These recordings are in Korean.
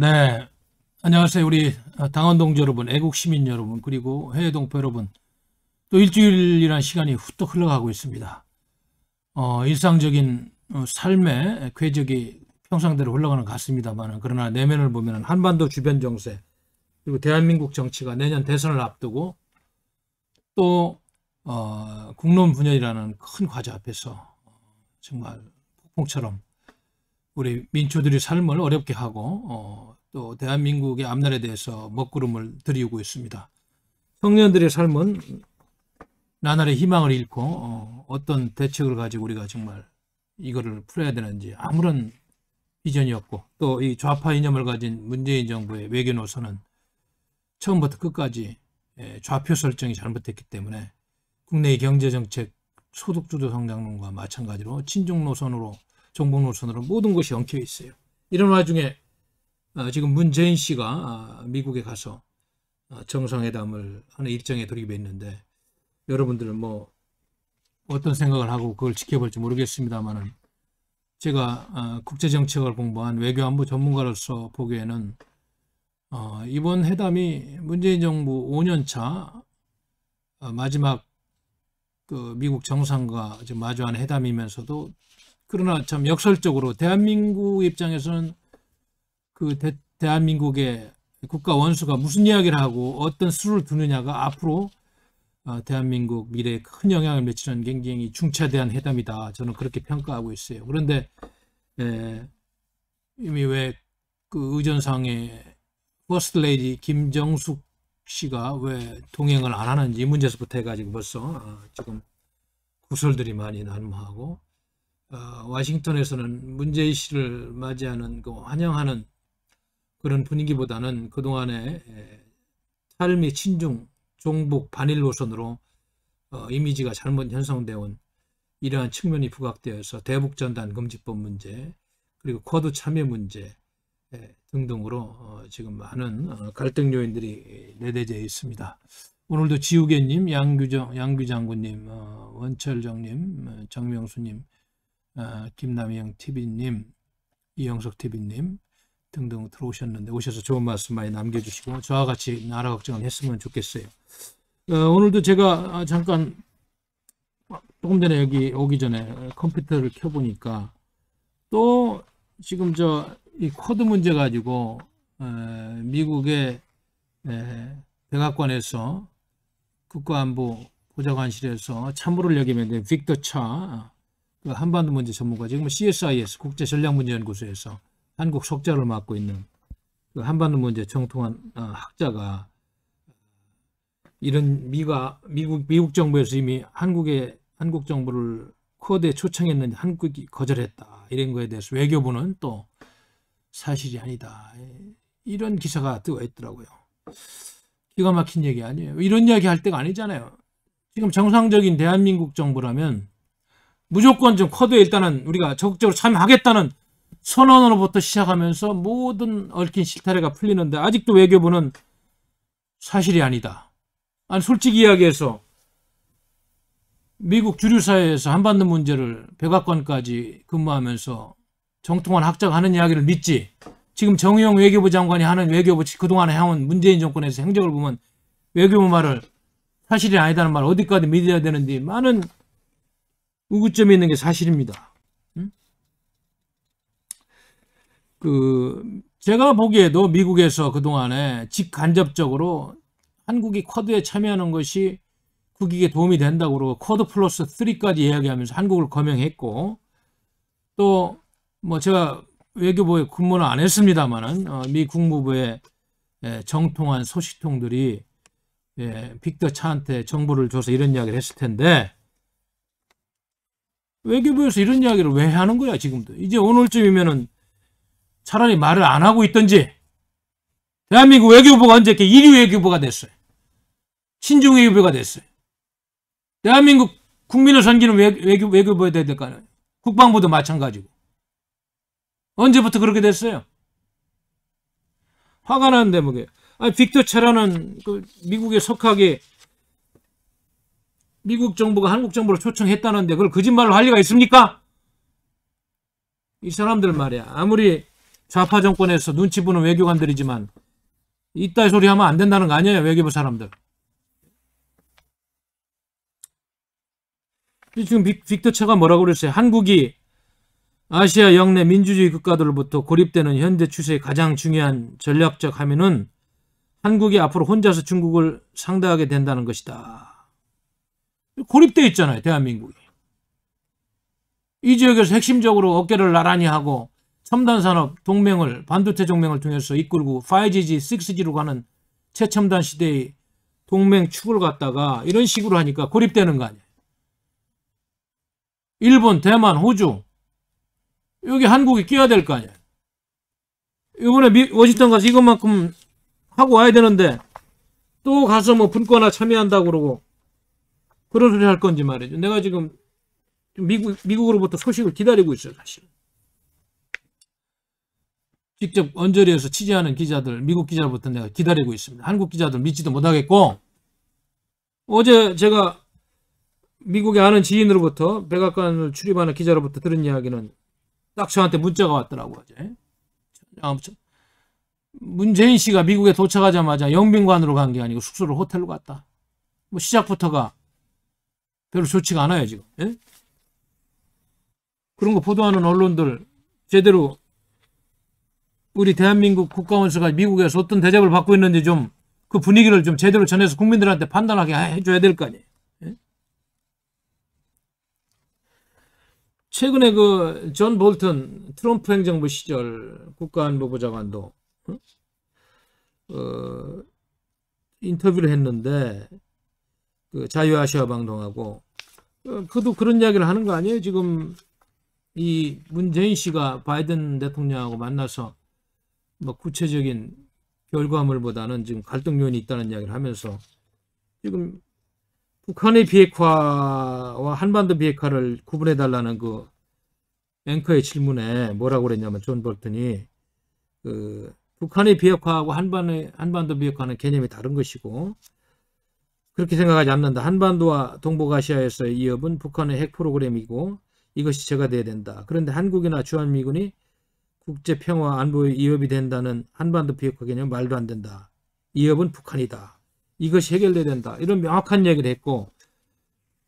네. 안녕하세요. 우리 어, 당원 동지 여러분, 애국 시민 여러분, 그리고 해외 동포 여러분. 또 일주일이라는 시간이 후떡 흘러가고 있습니다. 어, 일상적인 어, 삶의 궤적이 평상대로 흘러가는 것 같습니다만 그러나 내면을 보면 한반도 주변 정세 그리고 대한민국 정치가 내년 대선을 앞두고 또 어, 국론 분열이라는 큰 과제 앞에서 어, 정말 폭풍처럼 우리 민초들이 삶을 어렵게 하고 어, 또 대한민국의 앞날에 대해서 먹구름을 드리우고 있습니다. 청년들의 삶은 나날의 희망을 잃고 어, 어떤 대책을 가지고 우리가 정말 이거를 풀어야 되는지 아무런 비전이 없고 또 이 좌파 이념을 가진 문재인 정부의 외교 노선은 처음부터 끝까지 예, 좌표 설정이 잘못됐기 때문에 국내의 경제정책 소득주도 성장론과 마찬가지로 친중 노선으로 정복 노선으로 모든 것이 엉켜 있어요. 이런 와중에 어, 지금 문재인 씨가 아, 미국에 가서 어, 정상회담을 하는 일정에 돌입해 있는데 여러분들은 뭐 어떤 생각을 하고 그걸 지켜볼지 모르겠습니다만은 제가 어, 국제정책을 공부한 외교안보 전문가로서 보기에는 이번 회담이 문재인 정부 5년차 마지막 그 미국 정상과 마주한 회담이면서도 그러나 참 역설적으로 대한민국 입장에서는 그 대, 한민국의 국가 원수가 무슨 이야기를 하고 어떤 수를 두느냐가 앞으로 어, 대한민국 미래에 큰 영향을 미치는 굉장히 중차대한 회담이다. 저는 그렇게 평가하고 있어요. 그런데 에, 이미 왜그 의전상에 퍼스트레이디 김정숙 씨가 왜 동행을 안 하는지 이 문제에서부터 해가지고 벌써 어, 지금 구설들이 많이 난무하고 어, 와싱턴에서는 문재인 씨를 맞이하는 그 환영하는 그런 분위기보다는 그동안의 삶의 친중, 종북, 반일 노선으로 어, 이미지가 잘못 형성되어 온 이러한 측면이 부각되어서 대북전단 금지법 문제 그리고 쿼드 참여 문제 등등으로 어, 지금 많은 어, 갈등 요인들이 내대져 있습니다. 오늘도 지우개님, 양규정, 양규장군님, 어, 원철정님, 어, 정명수님, 어, 김남영 TV님, 이영석 TV님, 등등 들어오셨는데 오셔서 좋은 말씀 많이 남겨주시고 저와 같이 나라 걱정을 했으면 좋겠어요. 어, 오늘도 제가 아, 잠깐 조금 전에 여기 오기 전에 컴퓨터를 켜보니까 또 지금 저 이 코드 문제 가지고 에, 미국의 에, 백악관에서 국가안보 보좌관실에서 참모를 역임해 빅터 차 그 한반도 문제 전문가 지금 뭐 CSIS 국제전략문제연구소에서 한국 속자를 맡고 있는 그 한반도 문제 정통한 어, 학자가 이런 미가 미국 미국 정부에서 이미 한국의 한국 정부를 쿼드에 초청했는데 한국이 거절했다 이런 거에 대해서 외교부는 또 사실이 아니다 이런 기사가 뜨고 있더라고요. 기가 막힌 얘기 아니에요. 이런 이야기 할 때가 아니잖아요. 지금 정상적인 대한민국 정부라면 무조건 좀 쿼드에 일단은 우리가 적극적으로 참여하겠다는 선언으로부터 시작하면서 모든 얽힌 실타래가 풀리는데 아직도 외교부는 사실이 아니다. 아니 솔직히 이야기해서 미국 주류사회에서 한반도 문제를 백악관까지 근무하면서 정통한 학자가 하는 이야기를 믿지 지금 정의용 외교부 장관이 하는 외교부 그동안 해온 문재인 정권에서 행적을 보면 외교부 말을 사실이 아니다는 말 어디까지 믿어야 되는지 많은 의구점이 있는 게 사실입니다. 그 제가 보기에도 미국에서 그동안에 직간접적으로 한국이 쿼드에 참여하는 것이 국익에 도움이 된다고 그러고 쿼드 플러스 3까지 이야기하면서 한국을 거명했고 또 뭐 제가 외교부에 근무는 안 했습니다만은 어, 미 국무부의 예, 정통한 소식통들이 예, 빅터 차한테 정보를 줘서 이런 이야기를 했을 텐데 외교부에서 이런 이야기를 왜 하는 거야 지금도 이제 오늘쯤이면은 차라리 말을 안 하고 있던지 대한민국 외교부가 언제 이렇게 1위 외교부가 됐어요. 신중 외교부가 됐어요. 대한민국 국민을 섬기는 외교, 외교부에 돼야 될거 아니에요. 국방부도 마찬가지고. 언제부터 그렇게 됐어요? 화가 나는 대목이에요. 아니, 빅터 체라는 그 미국의 석학이 미국 정부가 한국 정부를 초청했다는데 그걸 거짓말로 할 리가 있습니까? 이 사람들 말이야. 아무리 좌파 정권에서 눈치 보는 외교관들이지만 이따위 소리 하면 안 된다는 거 아니에요 외교부 사람들 지금 빅터 차가 뭐라고 그랬어요 한국이 아시아 영내 민주주의 국가들로부터 고립되는 현대 추세의 가장 중요한 전략적 함의는 한국이 앞으로 혼자서 중국을 상대하게 된다는 것이다. 고립되어 있잖아요. 대한민국이. 이 지역에서 핵심적으로 어깨를 나란히 하고 첨단 산업 동맹을 반도체 동맹을 통해서 이끌고 5G, 6G로 가는 최첨단 시대의 동맹 축을 갖다가 이런 식으로 하니까 고립되는 거 아니에요. 일본, 대만, 호주 여기 한국이 끼어야 될 거 아니에요. 이번에 미, 워싱턴 가서 이것만큼 하고 와야 되는데 또 가서 뭐 분권화 참여한다고 그러고 그런 소리 할 건지 말이죠. 내가 지금 미국, 미국으로부터 소식을 기다리고 있어요, 사실. 직접 언저리에서 취재하는 기자들, 미국 기자로부터 내가 기다리고 있습니다. 한국 기자들 믿지도 못하겠고 어제 제가 미국에 아는 지인으로부터 백악관을 출입하는 기자로부터 들은 이야기는 딱 저한테 문자가 왔더라고요. 아무튼 문재인 씨가 미국에 도착하자마자 영빈관으로 간 게 아니고 숙소를 호텔로 갔다. 뭐 시작부터가 별로 좋지가 않아요 지금. 예? 그런 거 보도하는 언론들 제대로 우리 대한민국 국가원수가 미국에서 어떤 대접을 받고 있는지 좀 그 분위기를 좀 제대로 전해서 국민들한테 판단하게 해줘야 될 거 아니에요. 예? 최근에 그 존 볼튼 트럼프 행정부 시절 국가안보부 장관도 어, 인터뷰를 했는데 그 자유아시아 방송하고 어, 그도 그런 이야기를 하는 거 아니에요? 지금 이 문재인 씨가 바이든 대통령하고 만나서 뭐 구체적인 결과물보다는 지금 갈등 요인이 있다는 이야기를 하면서 지금 북한의 비핵화와 한반도 비핵화를 구분해 달라는 그 앵커의 질문에 뭐라고 그랬냐면 존 볼튼이 그 북한의 비핵화하고 한반의, 한반도 비핵화는 개념이 다른 것이고 그렇게 생각하지 않는다. 한반도와 동북아시아에서의 이협은 북한의 핵 프로그램이고 이것이 제거 돼야 된다. 그런데 한국이나 주한미군이 국제 평화 안보의 위협이 된다는 한반도 비핵화 개념 말도 안 된다. 위협은 북한이다. 이것이 해결돼야 된다. 이런 명확한 얘기를 했고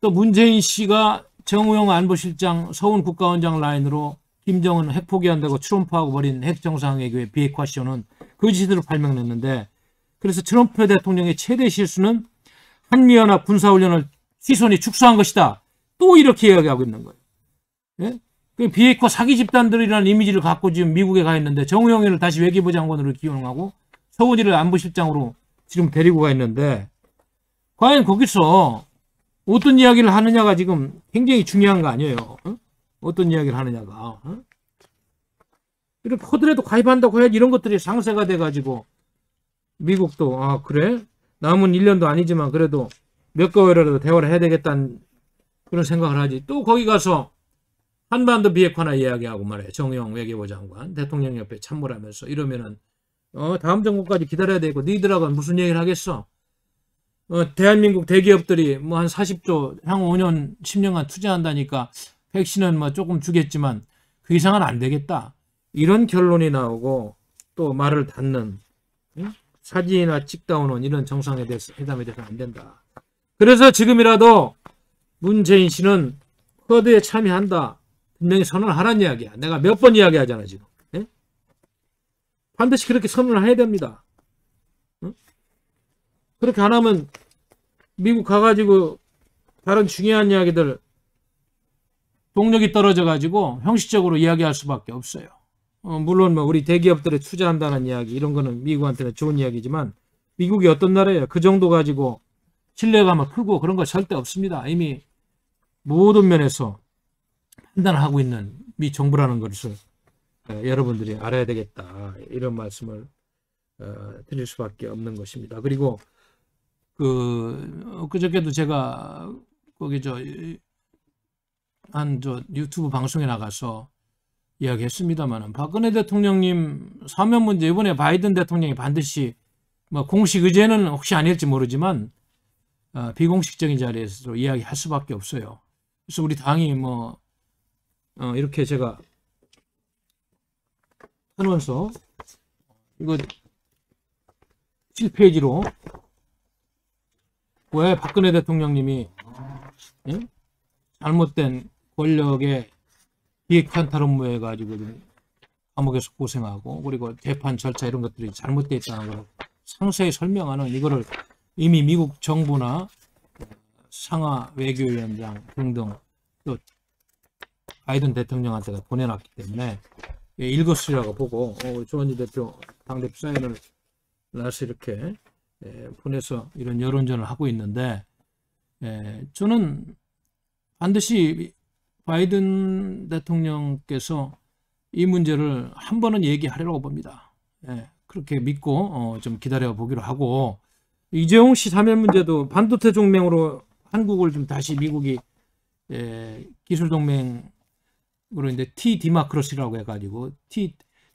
또 문재인 씨가 정우영 안보실장 서훈 국가원장 라인으로 김정은 핵 포기한다고 트럼프하고 벌인 핵정상회교의 비핵화쇼는 거짓으로 그 발명됐는데 그래서 트럼프 대통령의 최대 실수는 한미연합 군사훈련을 시선이 축소한 것이다. 또 이렇게 이야기하고 있는 거예요. 예? 그 비핵화 사기 집단들이라는 이미지를 갖고 지금 미국에 가 있는데 정우영이를 다시 외교부 장관으로 기용하고 서훈이를 안보실장으로 지금 데리고 가 있는데 과연 거기서 어떤 이야기를 하느냐가 지금 굉장히 중요한 거 아니에요. 어? 떤 이야기를 하느냐가. 어? 이런 포드에도 가입한다고 해야지 이런 것들이 상세가 돼가지고 미국도 아 그래? 남은 1년도 아니지만 그래도 몇 개월이라도 대화를 해야 되겠다는 그런 생각을 하지. 또 거기 가서 한반도 비핵화나 이야기하고 말해요정용 외교부 장관 대통령 옆에 참모라면서 이러면은 어, 다음 정부까지 기다려야 되고 니들하고 무슨 얘기를 하겠어? 어, 대한민국 대기업들이 뭐 한 40조 향후 5년 10년간 투자한다니까 백신은 뭐 조금 주겠지만 그 이상은 안 되겠다. 이런 결론이 나오고 또 말을 닫는 응? 사진이나 찍다 오는 이런 정상에 대해서 회담에 대해서 안 된다. 그래서 지금이라도 문재인 씨는 허드에 참여한다. 분명히 선언하란 을 이야기야. 내가 몇 번 이야기하잖아 지금. 네? 반드시 그렇게 선언을 해야 됩니다. 응? 그렇게 안 하면 미국 가가지고 다른 중요한 이야기들 동력이 떨어져가지고 형식적으로 이야기할 수밖에 없어요. 어, 물론 뭐 우리 대기업들에 투자한다는 이야기 이런 거는 미국한테는 좋은 이야기지만 미국이 어떤 나라예요? 그 정도 가지고 신뢰감을 크고 그런 거 절대 없습니다. 이미 모든 면에서 판단을 하고 있는 미 정부라는 것을 어, 여러분들이 알아야 되겠다 이런 말씀을 어, 드릴 수밖에 없는 것입니다. 그리고 그 어, 그저께도 제가 거기 저한저 유튜브 방송에 나가서 이야기했습니다만은 박근혜 대통령님 사면 문제 이번에 바이든 대통령이 반드시 뭐 공식 의제는 혹시 아닐지 모르지만 비공식적인 자리에서 이야기할 수밖에 없어요. 그래서 우리 당이 뭐 어, 이렇게 제가 하면서 이거 7페이지로 왜 박근혜 대통령님이 예? 잘못된 권력에 비핵탄탈업무해 가지고 감옥에서 고생하고 그리고 재판 절차 이런 것들이 잘못되어 있다는 걸 상세히 설명하는 이거를 이미 미국 정부나 상하 외교위원장 등등 또 바이든 대통령한테 보내놨기 때문에 예, 읽었으리라고 보고 어, 조원지 대표 당대표 사인을 나서 이렇게 예, 보내서 이런 여론전을 하고 있는데 예, 저는 반드시 바이든 대통령께서 이 문제를 한 번은 얘기하려고 봅니다. 예, 그렇게 믿고 어, 좀 기다려 보기로 하고 이재용 씨 사면 문제도 반도체 종맹으로 한국을 좀 다시 미국이 예, 기술 동맹 그리고런제 T 디마크로시라고 해가지고 T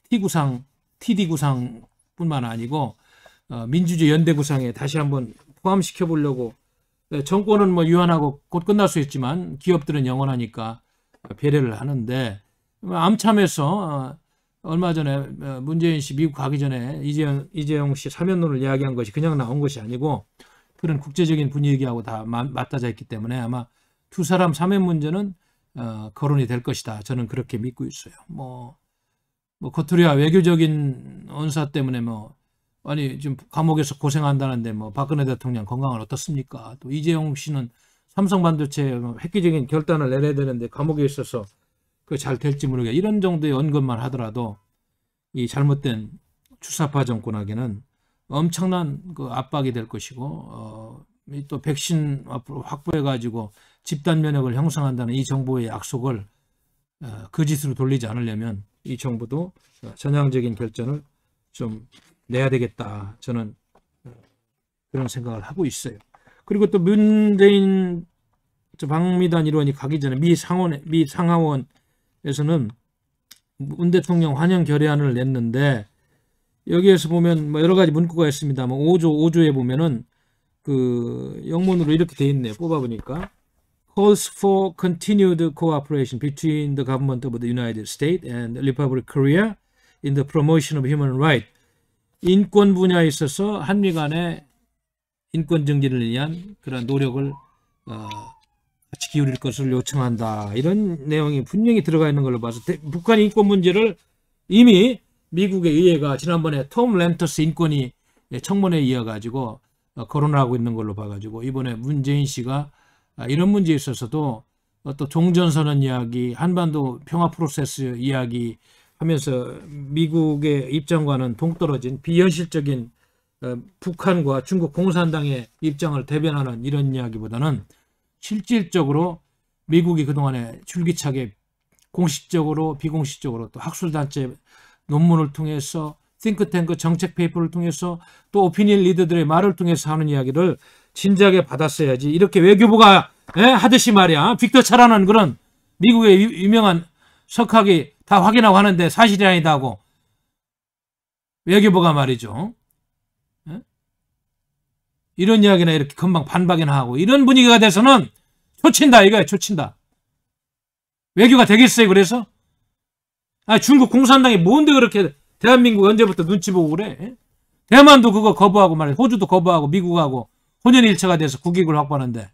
T 구상 TD 구상뿐만 아니고 어, 민주주의 연대 구상에 다시 한번 포함시켜 보려고 네, 정권은 뭐 유한하고 곧 끝날 수 있지만 기업들은 영원하니까 배려를 하는데 암참에서 어, 얼마 전에 어, 문재인 씨 미국 가기 전에 이재용, 이재용 씨 사면론을 이야기한 것이 그냥 나온 것이 아니고 그런 국제적인 분위기하고 다 맞, 맞닿아 있기 때문에 아마 두 사람 사면 문제는 어, 거론이 될 것이다. 저는 그렇게 믿고 있어요. 뭐, 뭐 코투리아 외교적인 언사 때문에 뭐 아니 지금 감옥에서 고생한다는데 뭐 박근혜 대통령 건강은 어떻습니까? 또 이재용 씨는 삼성 반도체 뭐 획기적인 결단을 내려야 되는데 감옥에 있어서 그 잘 될지 모르게 이런 정도의 언급만 하더라도 이 잘못된 추사파 정권에게는 엄청난 그 압박이 될 것이고 어, 또 백신 앞으로 확보해 가지고 집단 면역을 형성한다는 이 정부의 약속을 거짓으로 어, 그 돌리지 않으려면 이 정부도 어, 전향적인 결전을 좀 내야 되겠다. 저는 어, 그런 생각을 하고 있어요. 그리고 또 문재인 방미단 일원이 가기 전에 미 상원 미 상하원에서는 문 대통령 환영 결의안을 냈는데 여기에서 보면 뭐 여러 가지 문구가 있습니다. 뭐 5조 5조에 보면은 그 영문으로 이렇게 돼 있네요. 뽑아 보니까 calls for continued cooperation between the government of the United States and the Republic of Korea in the promotion of human rights. 인권 분야에 있어서 한미 간의 인권 증진을 위한 그런 노력을 어, 같이 기울일 것을 요청한다. 이런 내용이 분명히 들어가 있는 걸로 봐서 대, 북한 인권 문제를 이미 미국의 의회가 지난번에 톰 램터스 인권위 청문회에 이어가지고 어, 거론하고 있는 걸로 봐가지고 이번에 문재인 씨가 아, 이런 문제에 있어서도 어떤 종전선언 이야기, 한반도 평화 프로세스 이야기 하면서 미국의 입장과는 동떨어진 비현실적인 어, 북한과 중국 공산당의 입장을 대변하는 이런 이야기보다는 실질적으로 미국이 그동안에 줄기차게 공식적으로 비공식적으로 또 학술단체 논문을 통해서 싱크탱크 정책 페이퍼를 통해서 또 오피니언 리더들의 말을 통해서 하는 이야기를 진지하게 받았어야지. 이렇게 외교부가 에? 예, 하듯이 말이야. 빅터 차라는 그런 미국의 유, 명한 석학이 다 확인하고 하는데 사실이 아니다고 하 외교부가 말이죠. 에? 예? 이런 이야기나 이렇게 금방 반박이나 하고 이런 분위기가 돼서는 초친다 이거야 초친다. 외교가 되겠어요 그래서? 아 중국 공산당이 뭔데 그렇게 대한민국 언제부터 눈치 보고 그래? 예? 대만도 그거 거부하고 말이야. 호주도 거부하고 미국하고 혼연일체가 돼서 국익을 확보하는데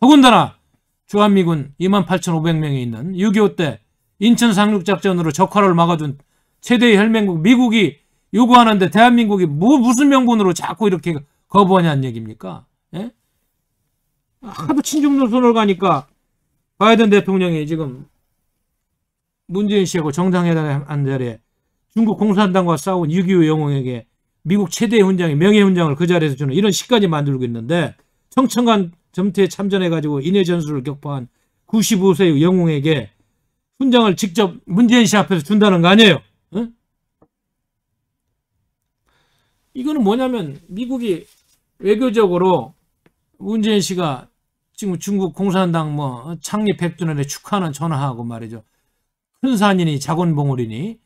더군다나 주한미군 28,500명이 만 있는 6.25 때 인천 상륙작전으로 적화를 막아준 최대의 혈맹국 미국이 요구하는데 대한민국이 뭐 무슨 명분으로 자꾸 이렇게 거부하냐는 얘기입니까? 예? 하도 친중 노선을 가니까 바이든 대통령이 지금 문재인 씨하고 정상회담한 자리에 중국 공산당과 싸운 6.25 영웅에게 미국 최대 의 훈장이 명예훈장을 그 자리에서 주는 이런 시까지 만들고 있는데 청천간 점태에 참전해가지고 인해 전술을 격파한 95세의 영웅에게 훈장을 직접 문재인 씨 앞에서 준다는 거 아니에요? 응? 어? 이거는 뭐냐면 미국이 외교적으로 문재인 씨가 지금 중국 공산당 뭐 창립 100주년에 축하는 전화하고 말이죠. 큰산이니 자곤봉우리니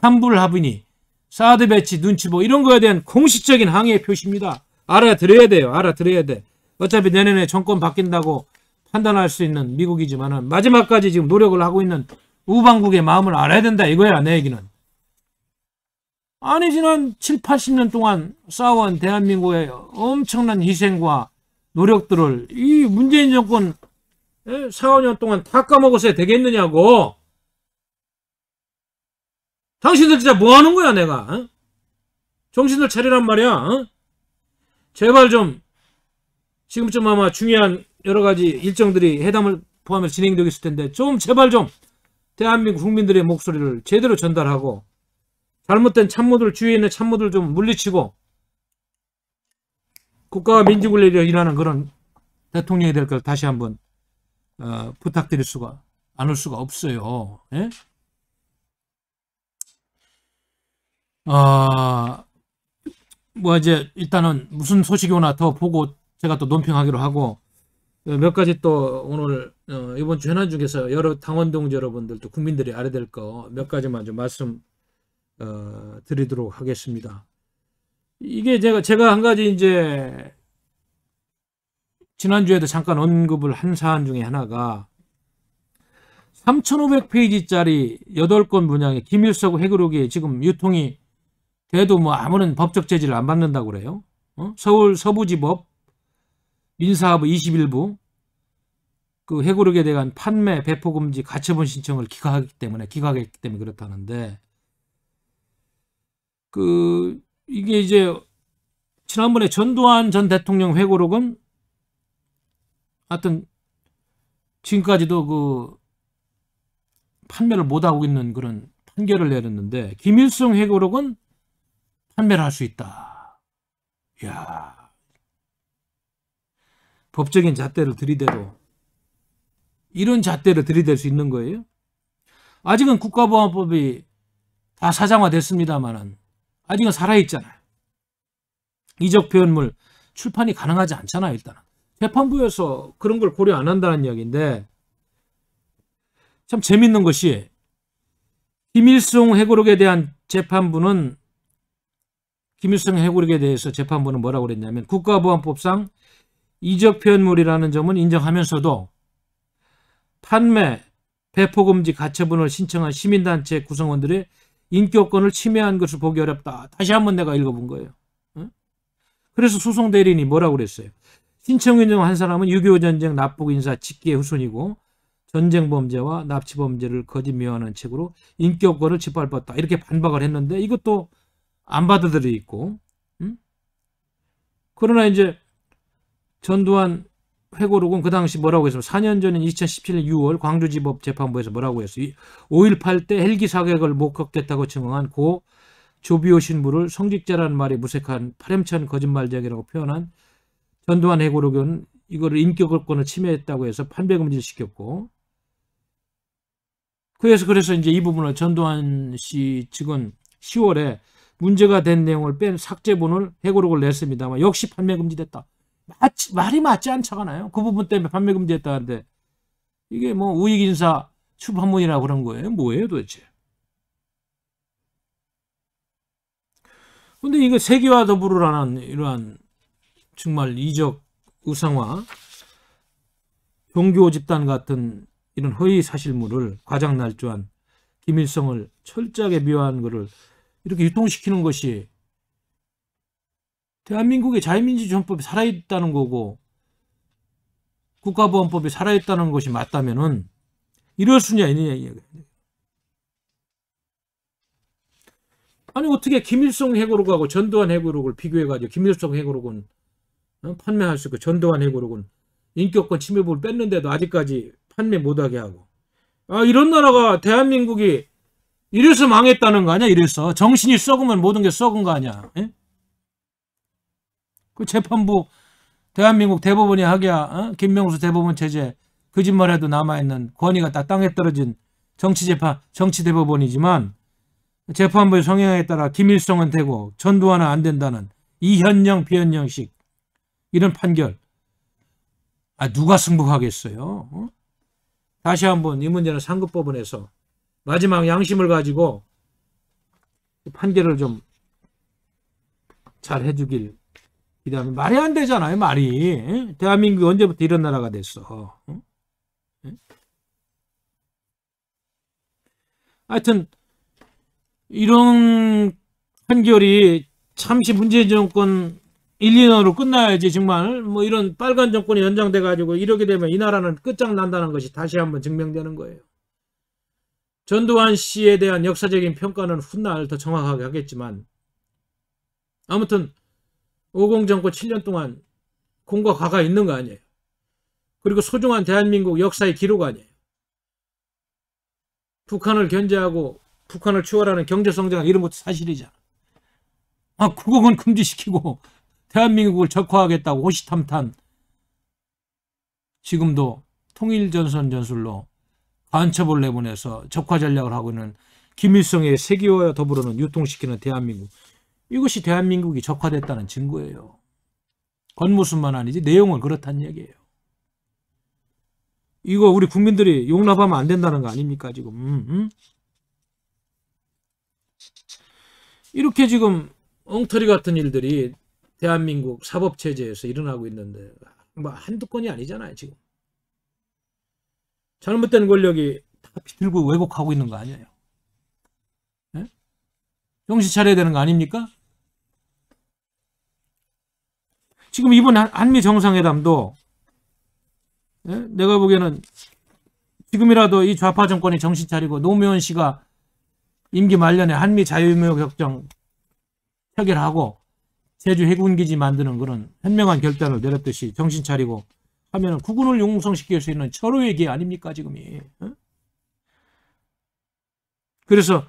산불합이니 사드 배치 눈치 보 이런 거에 대한 공식적인 항의의 표시입니다. 알아들어야 돼요. 알아들어야 돼. 어차피 내년에 정권 바뀐다고 판단할 수 있는 미국이지만 마지막까지 지금 노력을 하고 있는 우방국의 마음을 알아야 된다 이거야 내 얘기는. 아니 지난 7, 80년 동안 싸워온 대한민국의 엄청난 희생과 노력들을 이 문재인 정권 4, 5년 동안 다 까먹었어야 되겠느냐고 당신들 진짜 뭐 하는 거야, 내가? 어? 정신을 차리란 말이야. 어? 제발 좀 지금쯤 아마 중요한 여러 가지 일정들이 회담을 포함해서 진행되고 있을 텐데 좀 제발 좀 대한민국 국민들의 목소리를 제대로 전달하고 잘못된 참모들 주위에 있는 참모들 좀 물리치고 국가와 민족을 위해 일하는 그런 대통령이 될 걸 다시 한번 어, 부탁드릴 수가 않을 수가 없어요. 예? 어, 뭐 이제 일단은 무슨 소식이 오나 더 보고 제가 또 논평하기로 하고 몇 가지 또 오늘 어, 이번 주 현안 중에서 여러 당원 동지 여러분들 또 국민들이 알아야 될 거 몇 가지만 좀 말씀 어, 드리도록 하겠습니다. 이게 제가 제가 한 가지 이제 지난주에도 잠깐 언급을 한 사안 중에 하나가 3,500페이지짜리 8건 분량의 김일석 회고록이 지금 유통이 돼도 뭐 아무런 법적 제지를안 받는다고 그래요. 어? 서울 서부지법 민사부 21부 그 해고력에 대한 판매 배포 금지 가처분 신청을 기각하기 때문에 기각했기 때문에 그렇다는데 그 이게 이제 지난번에 전두환 전 대통령 회고록은 하여튼 지금까지도 그 판매를 못하고 있는 그런 판결을 내렸는데 김일성 회고록은 판매를 할 수 있다. 야 법적인 잣대를 들이대도 이런 잣대를 들이댈 수 있는 거예요? 아직은 국가보안법이 다사장화됐습니다만 아직은 살아있잖아요. 이적 표현물 출판이 가능하지 않잖아요, 일단은. 재판부에서 그런 걸 고려 안 한다는 이야기인데 참 재밌는 것이 김일성 회고록에 대한 재판부는 김일성 해고력에 대해서 재판부는 뭐라고 그랬냐면 국가보안법상 이적 표현물이라는 점은 인정하면서도 판매, 배포금지 가처분을 신청한 시민단체 구성원들의 인격권을 침해한 것을 보기 어렵다. 다시 한번 내가 읽어본 거예요. 그래서 소송 대리인이 뭐라고 그랬어요. 신청인정 한 사람은 6.25 전쟁 납북 인사 직계 후손이고 전쟁 범죄와 납치 범죄를 거짓 미화하는 책으로 인격권을 짓밟았다. 이렇게 반박을 했는데 이것도 안 받아들이 있고 음? 그러나 이제 전두환 회고록은 그 당시 뭐라고 했습니까 4년 전인 2017년 6월 광주지법 재판부에서 뭐라고 했어 요5.18 때 헬기 사격을 목격했다고 증언한 고 조비오 신부를 성직자라는 말에 무색한 파렴치한 거짓말쟁이라고 표현한 전두환 회고록은 이거를 인격권을 침해했다고 해서 판매금지를 시켰고 그래서 그래서 이제 이 부분을 전두환 씨 측은 10월에 문제가 된 내용을 뺀 삭제본을 해고록을 냈습니다만 역시 판매 금지됐다. 마치, 말이 맞지 않잖아요. 그 부분 때문에 판매 금지됐다는데 이게 뭐 우익 인사 출판문이라고 그런 거예요. 뭐예요 도대체? 근데 이거 세계화 더불어라는 이러한 정말 이적 우상화 종교 집단 같은 이런 허위 사실물을 과장 날조한 김일성을 철저하게 미화한 것을 이렇게 유통시키는 것이 대한민국의 자유민주주의 헌법이 살아있다는 거고 국가보안법이 살아있다는 것이 맞다면은 이럴 수냐 이냐 아니 어떻게 김일성 해고록하고 전두환 해고록을 비교해가지고 김일성 해고록은 어? 판매할 수 있고 전두환 해고록은 인격권 침해법을 뺐는데도 아직까지 판매 못하게 하고 아 이런 나라가 대한민국이 이래서 망했다는 거 아니야? 이래서 정신이 썩으면 모든 게 썩은 거 아니야? 에? 예? 그 재판부 대한민국 대법원이 하기야 어? 김명수 대법원 체제 거짓말해도 남아있는 권위가 다 땅에 떨어진 정치재판 정치대법원이지만 재판부의 성향에 따라 김일성은 되고 전두환은 안 된다는 이현영 비현영식 이런 판결 아 누가 승복하겠어요? 어? 다시 한번 이 문제는 상급법원에서 마지막 양심을 가지고 판결을 좀 잘 해주길 기대하면 말이 안 되잖아요 말이 대한민국이 언제부터 이런 나라가 됐어 하여튼 이런 판결이 잠시 문재인 정권 1, 2년으로 끝나야지 정말 뭐 이런 빨간 정권이 연장돼 가지고 이렇게 되면 이 나라는 끝장난다는 것이 다시 한번 증명되는 거예요. 전두환 씨에 대한 역사적인 평가는 훗날 더 정확하게 하겠지만 아무튼 5공 정권 7년 동안 공과 과가 있는 거 아니에요. 그리고 소중한 대한민국 역사의 기록 아니에요. 북한을 견제하고 북한을 추월하는 경제성장 이런 것도 사실이잖아. 아, 국어은 금지시키고 대한민국을 적화하겠다고 호시탐탄. 지금도 통일전선 전술로 간첩을 내보내서 적화 전략을 하고 있는 김일성의 세계화와 더불어는 유통시키는 대한민국. 이것이 대한민국이 적화됐다는 증거예요. 겉모습만 아니지 내용은 그렇다는 얘기예요. 이거 우리 국민들이 용납하면 안 된다는 거 아닙니까 지금. 음, 음? 이렇게 지금 엉터리 같은 일들이 대한민국 사법체제에서 일어나고 있는데 뭐 한두 건이 아니잖아요 지금. 잘못된 권력이 다 비틀고 왜곡하고 있는 거 아니에요? 네? 예? 정신 차려야 되는 거 아닙니까? 지금 이번 한미 정상회담도 네? 내가 보기에는 지금이라도 이 좌파 정권이 정신 차리고 노무현 씨가 임기 말년에 한미 자유무역 협정 체결하고 제주 해군기지 만드는 그런 현명한 결단을 내렸듯이 정신 차리고 하면 구군을 용성시킬 수 있는 철호의 기 아닙니까 지금이. 어? 그래서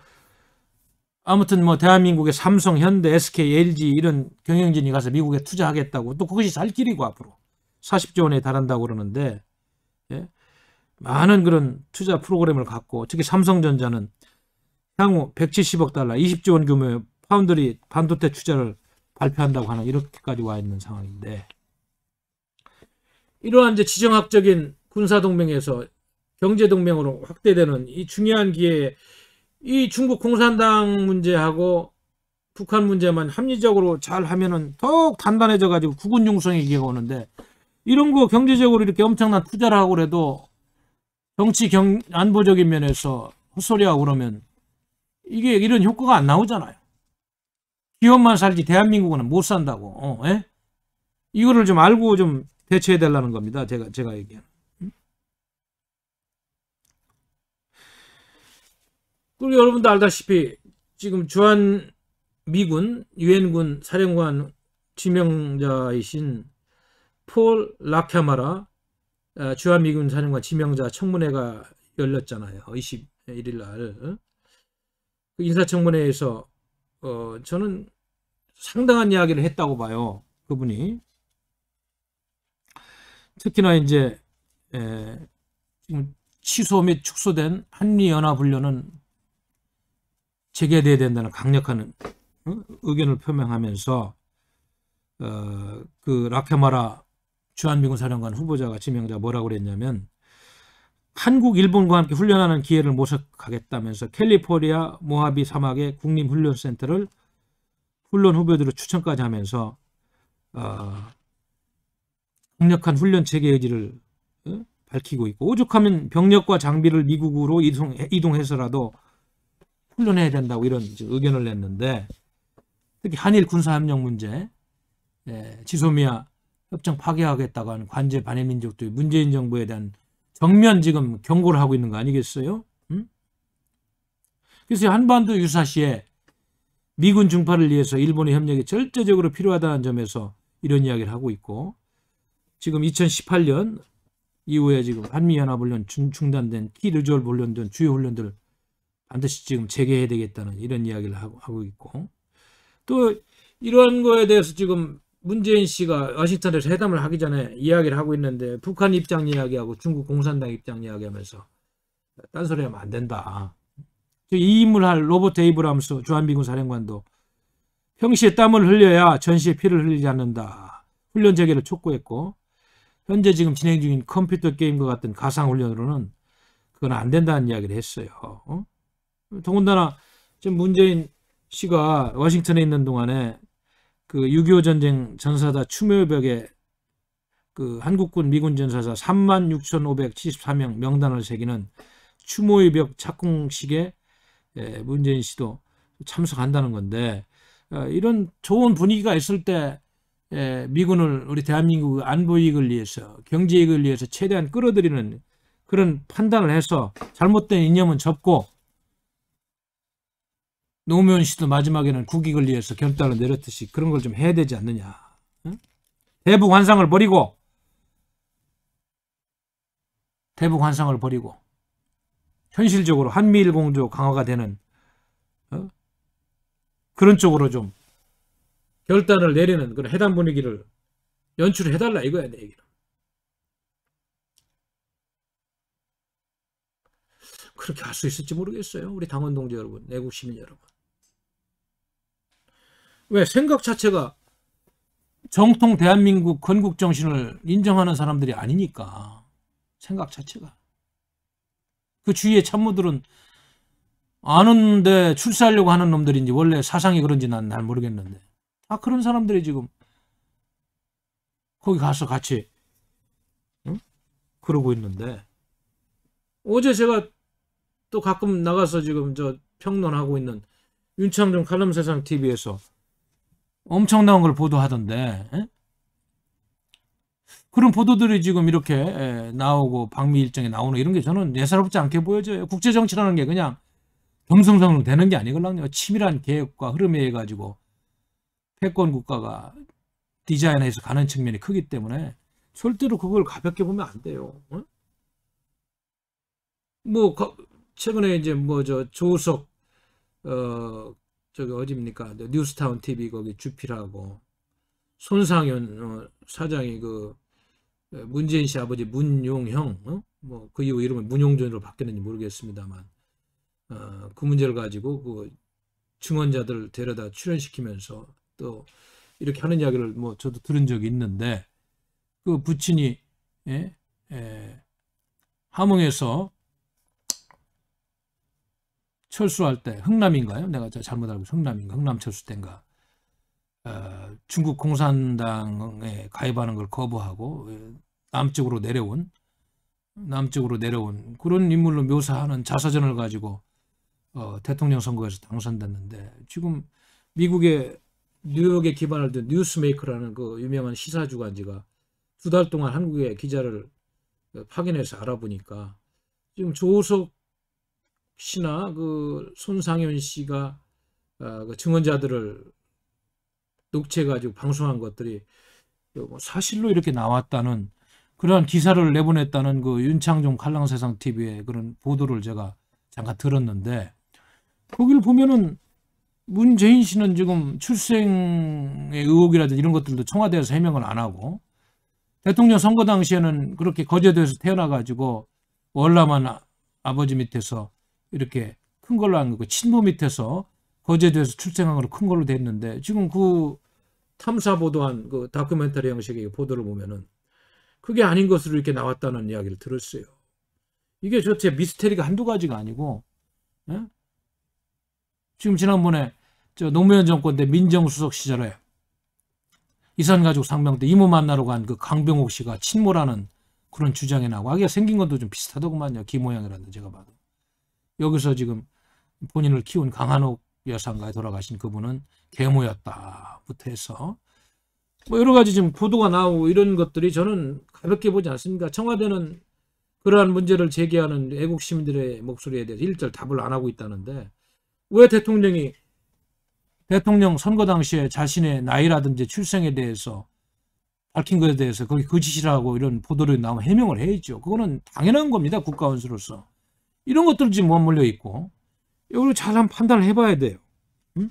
아무튼 뭐 대한민국의 삼성, 현대, SK, LG 이런 경영진이 가서 미국에 투자하겠다고 또 그것이 살 길이고 앞으로 40조 원에 달한다고 그러는데 예? 많은 그런 투자 프로그램을 갖고 특히 삼성전자는 향후 170억 달러, 20조 원 규모의 파운드리 반도체 투자를 발표한다고 하는 이렇게까지 와 있는 상황인데 이러한 이제 지정학적인 군사동맹에서 경제동맹으로 확대되는 이 중요한 기회에 이 중국 공산당 문제하고 북한 문제만 합리적으로 잘 하면은 더욱 단단해져 가지고 국군융성의 기회가 오는데 이런 거 경제적으로 이렇게 엄청난 투자를 하고 그래도 정치 경 안보적인 면에서 헛소리하고 그러면 이게 이런 효과가 안 나오잖아요. 기업만 살지 대한민국은 못 산다고. 어, 예? 이거를 좀 알고 좀 해체해달라는 겁니다. 제가 제가 얘기한. 음? 그리고 여러분도 알다시피 지금 주한 미군 유엔군 사령관 지명자이신 폴 라케마라 아, 주한 미군 사령관 지명자 청문회가 열렸잖아요. 21일 날 어? 그 인사청문회에서 어, 저는 상당한 이야기를 했다고 봐요. 그분이 특히나 이제 에, 지금 취소 및 축소된 한미연합훈련은 재개돼야 된다는 강력한 어, 의견을 표명하면서 어, 그 라케마라 주한미군 사령관 후보자가 지명자 뭐라고 그랬냐면 한국, 일본과 함께 훈련하는 기회를 모색하겠다면서 캘리포니아 모하비 사막의 국립훈련센터를 훈련 후보들로 추천까지 하면서 어, 강력한 훈련 체계 의지를 어? 밝히고 있고 오죽하면 병력과 장비를 미국으로 이동, 이동해서라도 훈련해야 된다고 이런 의견을 냈는데 특히 한일 군사협력 문제 예, 지소미아 협정 파괴하겠다고 하는 관제 반해민족들 문재인 정부에 대한 정면 지금 경고를 하고 있는 거 아니겠어요? 음? 그래서 한반도 유사시에 미군 중파를 위해서 일본의 협력이 절대적으로 필요하다는 점에서 이런 이야기를 하고 있고 지금 2018년 이후에 지금 한미연합훈련 중단된 키르졸브 훈련된 주요 훈련들을 반드시 지금 재개해야 되겠다는 이런 이야기를 하고 있고 또 이런 거에 대해서 지금 문재인 씨가 워싱턴에서 회담을 하기 전에 이야기를 하고 있는데 북한 입장 이야기하고 중국 공산당 입장 이야기하면서 딴소리 하면 안 된다. 이 임무를 할로봇 에이브람스 주한미군 사령관도 평시에 땀을 흘려야 전시에 피를 흘리지 않는다. 훈련 재개를 촉구했고 현재 지금 진행 중인 컴퓨터 게임과 같은 가상훈련으로는 그건 안 된다는 이야기를 했어요. 어? 더군다나 지금 문재인 씨가 워싱턴에 있는 동안에 그 6.25 전쟁 전사자 추모벽에 그 한국군 미군 전사자 36,574명 명단을 새기는 추모의 벽 착공식에 예, 문재인 씨도 참석한다는 건데 어, 이런 좋은 분위기가 있을 때 예, 미군을 우리 대한민국 안보 이익을 위해서 경제 이익을 위해서 최대한 끌어들이는 그런 판단을 해서 잘못된 이념은 접고 노무현 씨도 마지막에는 국익을 위해서 결단을 내렸듯이 그런 걸 좀 해야 되지 않느냐. 응? 대북 환상을 버리고 대북 환상을 버리고 현실적으로 한미일 공조 강화가 되는 어? 그런 쪽으로 좀 결단을 내리는 그런 해당 분위기를 연출해달라 이거야 내 얘기는. 그렇게 할 수 있을지 모르겠어요. 우리 당원 동지 여러분, 내국 시민 여러분. 왜 생각 자체가 정통 대한민국 건국 정신을 인정하는 사람들이 아니니까 생각 자체가 그 주위의 참모들은 아는데 출세하려고 하는 놈들인지 원래 사상이 그런지 난 잘 모르겠는데 아 그런 사람들이 지금 거기 가서 같이 응? 그러고 있는데 어제 제가 또 가끔 나가서 지금 저 평론하고 있는 윤창중 칼럼세상 TV에서 엄청난 걸 보도하던데 에? 그런 보도들이 지금 이렇게 나오고 방미 일정에 나오는 이런 게 저는 예사롭지 않게 보여져요. 국제정치라는 게 그냥 경성성능 되는 게 아니거든요. 치밀한 계획과 흐름에 의해 가지고 패권 국가가 디자인해서 가는 측면이 크기 때문에 절대로 그걸 가볍게 보면 안 돼요. 어? 뭐 최근에 이제 뭐 저 조석 어 저기 어디니까 뉴스타운 TV 거기 주필하고 손상현 어, 사장이 그 어, 문재인 씨 아버지 문용형 어? 뭐그 이후 이름은 문용전으로 바뀌었는지 모르겠습니다만 어, 그 문제를 가지고 그 증언자들 데려다 출연시키면서 또 이렇게 하는 이야기를 뭐 저도 들은 적이 있는데 그 부친이 예? 예, 함흥에서 철수할 때 흥남인가요? 내가 잘못 알고 흥남인가 흥남 철수 때인가 어, 중국 공산당에 가입하는 걸 거부하고 예, 남쪽으로 내려온 남쪽으로 내려온 그런 인물로 묘사하는 자서전을 가지고 어, 대통령 선거에서 당선됐는데 지금 미국의 뉴욕에 기반할때 뉴스메이커라는 그 유명한 시사 주간지가 두 달 동안 한국의 기자를 파견해서 알아보니까 지금 조석 씨나 그 손상현 씨가 아, 그 증언자들을 녹취해가지고 방송한 것들이 뭐 사실로 이렇게 나왔다는 그러한 기사를 내보냈다는 그 윤창종 칼랑세상 TV의 그런 보도를 제가 잠깐 들었는데 거기를 보면은 문재인 씨는 지금 출생의 의혹이라든지 이런 것들도 청와대에서 해명을 안 하고 대통령 선거 당시에는 그렇게 거제도에서 태어나가지고 월남한 아버지 밑에서 이렇게 큰 걸로 한 거고 친부 밑에서 거제도에서 출생한 걸로 큰 걸로 됐는데 지금 그 탐사 보도한 그 다큐멘터리 형식의 보도를 보면은 그게 아닌 것으로 이렇게 나왔다는 이야기를 들었어요. 이게 도대체 미스테리가 한두 가지가 아니고 예? 지금 지난번에 저 노무현 정권 때 민정수석 시절에 이산가족 상병 때 이모 만나러 간 그 강병옥 씨가 친모라는 그런 주장이 나고 아기가 생긴 것도 좀 비슷하더구만요. 기모양이라는 제가 봐도. 여기서 지금 본인을 키운 강한옥 여상가에 돌아가신 그분은 계모였다부터 해서 뭐 여러 가지 지금 보도가 나오고 이런 것들이 저는 가볍게 보지 않습니까 청와대는 그러한 문제를 제기하는 애국 시민들의 목소리에 대해서 일절 답을 안 하고 있다는데 왜 대통령이 대통령 선거 당시에 자신의 나이라든지 출생에 대해서 밝힌 것에 대해서 거기 거짓이라고 이런 보도를 나온 해명을 해야죠. 그거는 당연한 겁니다. 국가원수로서. 이런 것들 지금 맞물려 있고 이걸 잘한 판단을 해봐야 돼요. 음?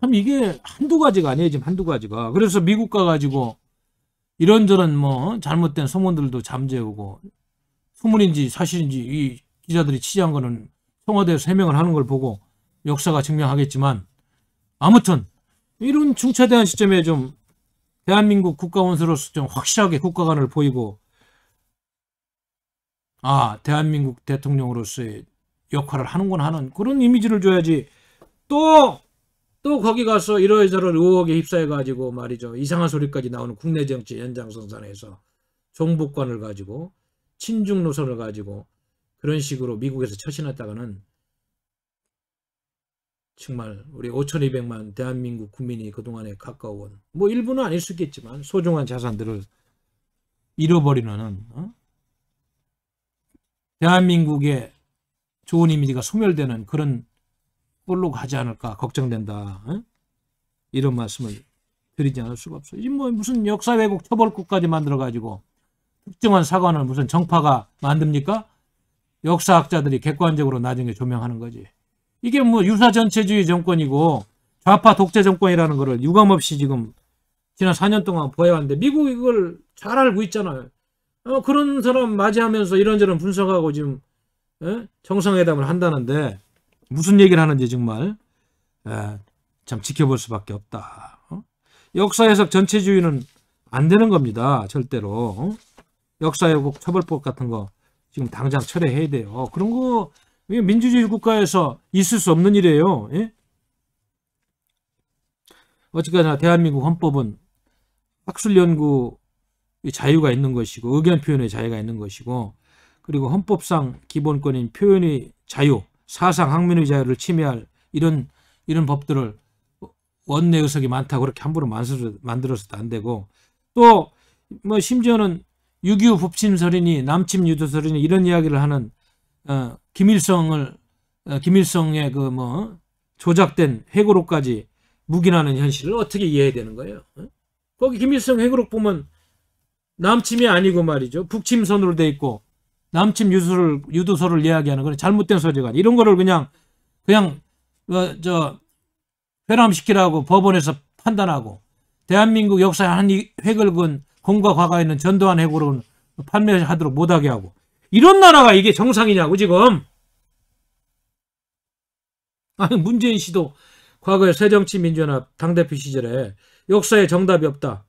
참 이게 한두 가지가 아니에요. 지금 한두 가지가. 그래서 미국 가가지고 이런저런 뭐 잘못된 소문들도 잠재우고 소문인지 사실인지 이 기자들이 취재한 거는 청와대에서 해명을 하는 걸 보고 역사가 증명하겠지만 아무튼 이런 중차대한 시점에 좀 대한민국 국가원수로서 좀 확실하게 국가관을 보이고 아 대한민국 대통령으로서의 역할을 하는건 하는 그런 이미지를 줘야지 또 또 거기 가서 이러이저런 의혹에 휩싸여 가지고 말이죠 이상한 소리까지 나오는 국내 정치 연장선상에서 종북관을 가지고 친중 노선을 가지고 그런 식으로 미국에서 처신했다가는 정말 우리 5,200만 대한민국 국민이 그동안에 가까운 뭐 일부는 아닐 수 있겠지만 소중한 자산들을 잃어버리는 어? 대한민국의 좋은 이미지가 소멸되는 그런 꼴로 가지 않을까 걱정된다. 어? 이런 말씀을 드리지 않을 수가 없어. 이뭐 무슨 역사 왜곡 처벌국까지 만들어 가지고 특정한 사관을 무슨 정파가 만듭니까? 역사학자들이 객관적으로 나중에 조명하는 거지. 이게 뭐 유사 전체주의 정권이고 좌파 독재 정권이라는 거를 유감없이 지금 지난 4년 동안 보여왔는데 미국 이걸 잘 알고 있잖아요. 어, 그런 사람 맞이하면서 이런저런 분석하고 지금 에? 어? 정상회담을 한다는데 무슨 얘기를 하는지 정말 에, 참 지켜볼 수밖에 없다. 어? 역사 해석 전체주의는 안 되는 겁니다. 절대로. 어? 역사 회복 처벌법 같은 거 지금 당장 철회해야 돼요. 그런 거 이게 민주주의 국가에서 있을 수 없는 일이에요. 예? 어찌까나 대한민국 헌법은 학술 연구 자유가 있는 것이고 의견 표현의 자유가 있는 것이고 그리고 헌법상 기본권인 표현의 자유, 사상 학문의 자유를 침해할 이런 이런 법들을 원내 의석이 많다 그렇게 함부로 만들어서도 안 되고 또 뭐 심지어는 6.25 법침설이니 남침 유도설이니 이런 이야기를 하는 어, 김일성을 어, 김일성의 그 뭐 조작된 회고록까지 묵인하는 현실을 어떻게 이해해야 되는 거예요? 어? 거기 김일성 회고록 보면 남침이 아니고 말이죠. 북침선으로 돼 있고 남침 유수를, 유도서를 이야기하는 건 잘못된 소재가 이런 거를 그냥 그냥 어, 저 회람시키라고 법원에서 판단하고 대한민국 역사에한 획을 근 공과 과가 있는 전두환 해고론 판매하도록 못하게 하고 이런 나라가 이게 정상이냐고 지금. 아니 문재인 씨도 과거에 새정치민주연합 당대표 시절에 역사에 정답이 없다.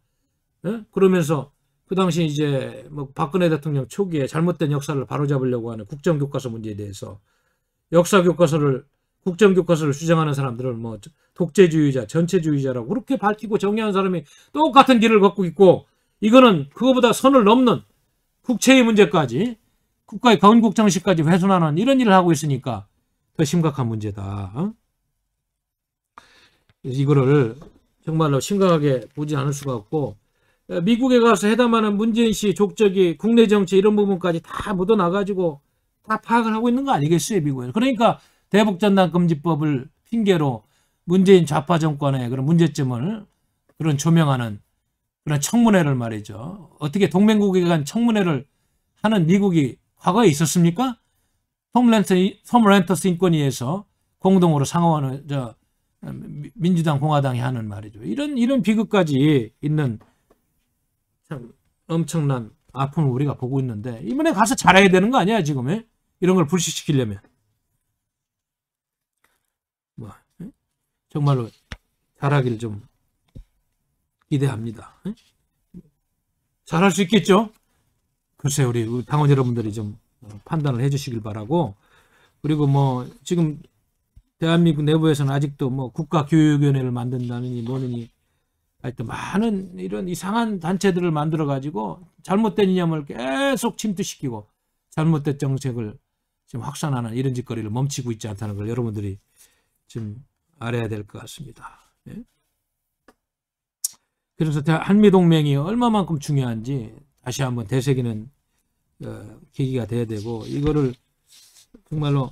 예? 그러면서 그 당시 이제 뭐 박근혜 대통령 초기에 잘못된 역사를 바로잡으려고 하는 국정교과서 문제에 대해서 역사교과서를 국정교과서를 주장하는 사람들을 뭐 독재주의자, 전체주의자라고 그렇게 밝히고 정의한 사람이 똑같은 길을 걷고 있고 이거는 그거보다 선을 넘는 국채의 문제까지 국가의 건국장식까지 훼손하는 이런 일을 하고 있으니까 더 심각한 문제다. 어? 이거를 정말로 심각하게 보지 않을 수가 없고 미국에 가서 해당하는 문재인 씨 족적이 국내 정치 이런 부분까지 다 묻어나가지고 다 파악을 하고 있는 거 아니겠어요 미국에는. 그러니까 대북전단금지법을 핑계로 문재인 좌파 정권의 그런 문제점을 그런 조명하는 그런 청문회를 말이죠. 어떻게 동맹국에 간 청문회를 하는 미국이 과거에 있었습니까? 톰랜트, 톰랜터 인권위에서 공동으로 상호하는 저 민주당 공화당이 하는 말이죠. 이런 이런 비극까지 있는 참 엄청난 아픔을 우리가 보고 있는데 이번에 가서 잘해야 되는 거 아니야 지금 예? 이런 걸 불식시키려면 뭐 예? 정말로 잘하기좀 기대합니다. 예? 잘할 수 있겠죠? 글쎄 우리 당원 여러분들이 좀 판단을 해주시길 바라고 그리고 뭐 지금 대한민국 내부에서는 아직도 뭐 국가교육위원회를 만든다느니 뭐느니 하여튼 많은 이런 이상한 단체들을 만들어 가지고 잘못된 이념을 계속 침투시키고 잘못된 정책을 지금 확산하는 이런 짓거리를 멈추고 있지 않다는 걸 여러분들이 지금 알아야 될 것 같습니다. 예? 그래서 한미 동맹이 얼마만큼 중요한지 다시 한번 되새기는 어, 계기가 돼야 되고 이거를 정말로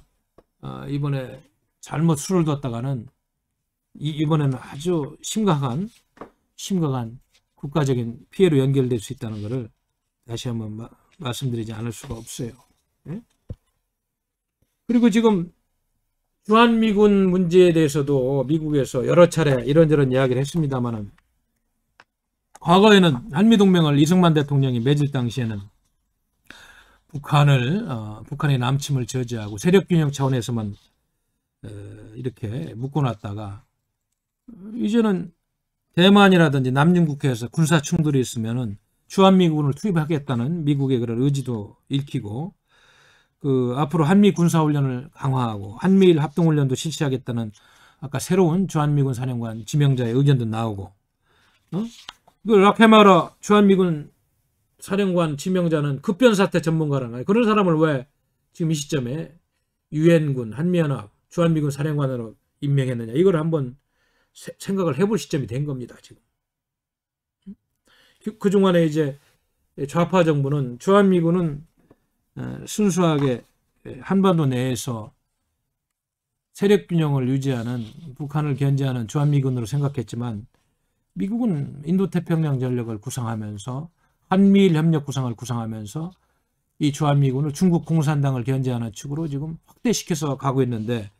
어, 이번에 잘못 술을 뒀다가는 이, 이번에는 아주 심각한 심각한 국가적인 피해로 연결될 수 있다는 것을 다시 한번 마, 말씀드리지 않을 수가 없어요. 예? 그리고 지금 주한미군 문제에 대해서도 미국에서 여러 차례 이런저런 이야기를 했습니다만은 과거에는 한미동맹을 이승만 대통령이 맺을 당시에는 북한을 어, 북한의 남침을 저지하고 세력 균형 차원에서만 어, 이렇게 묶어놨다가 이제는 대만이라든지 남중국해에서 군사 충돌이 있으면 주한미군을 투입하겠다는 미국의 그런 의지도 읽히고 그 앞으로 한미 군사훈련을 강화하고 한미일 합동훈련도 실시하겠다는 아까 새로운 주한미군 사령관 지명자의 의견도 나오고 어? 이걸 라케마라 주한미군 사령관 지명자는 급변사태 전문가라는 그런 사람을 왜 지금 이 시점에 유엔군 한미연합 주한미군 사령관으로 임명했느냐 이걸 한번 생각을 해볼 시점이 된 겁니다 지금 그 중간에 이제 좌파 정부는 주한미군은 어, 순수하게 한반도 내에서 세력 균형을 유지하는 북한을 견제하는 주한미군으로 생각했지만 미국은 인도태평양 전략을 구상하면서 한미일 협력 구상을 구상하면서 이 주한미군을 중국 공산당을 견제하는 측으로 지금 확대시켜서 가고 있는데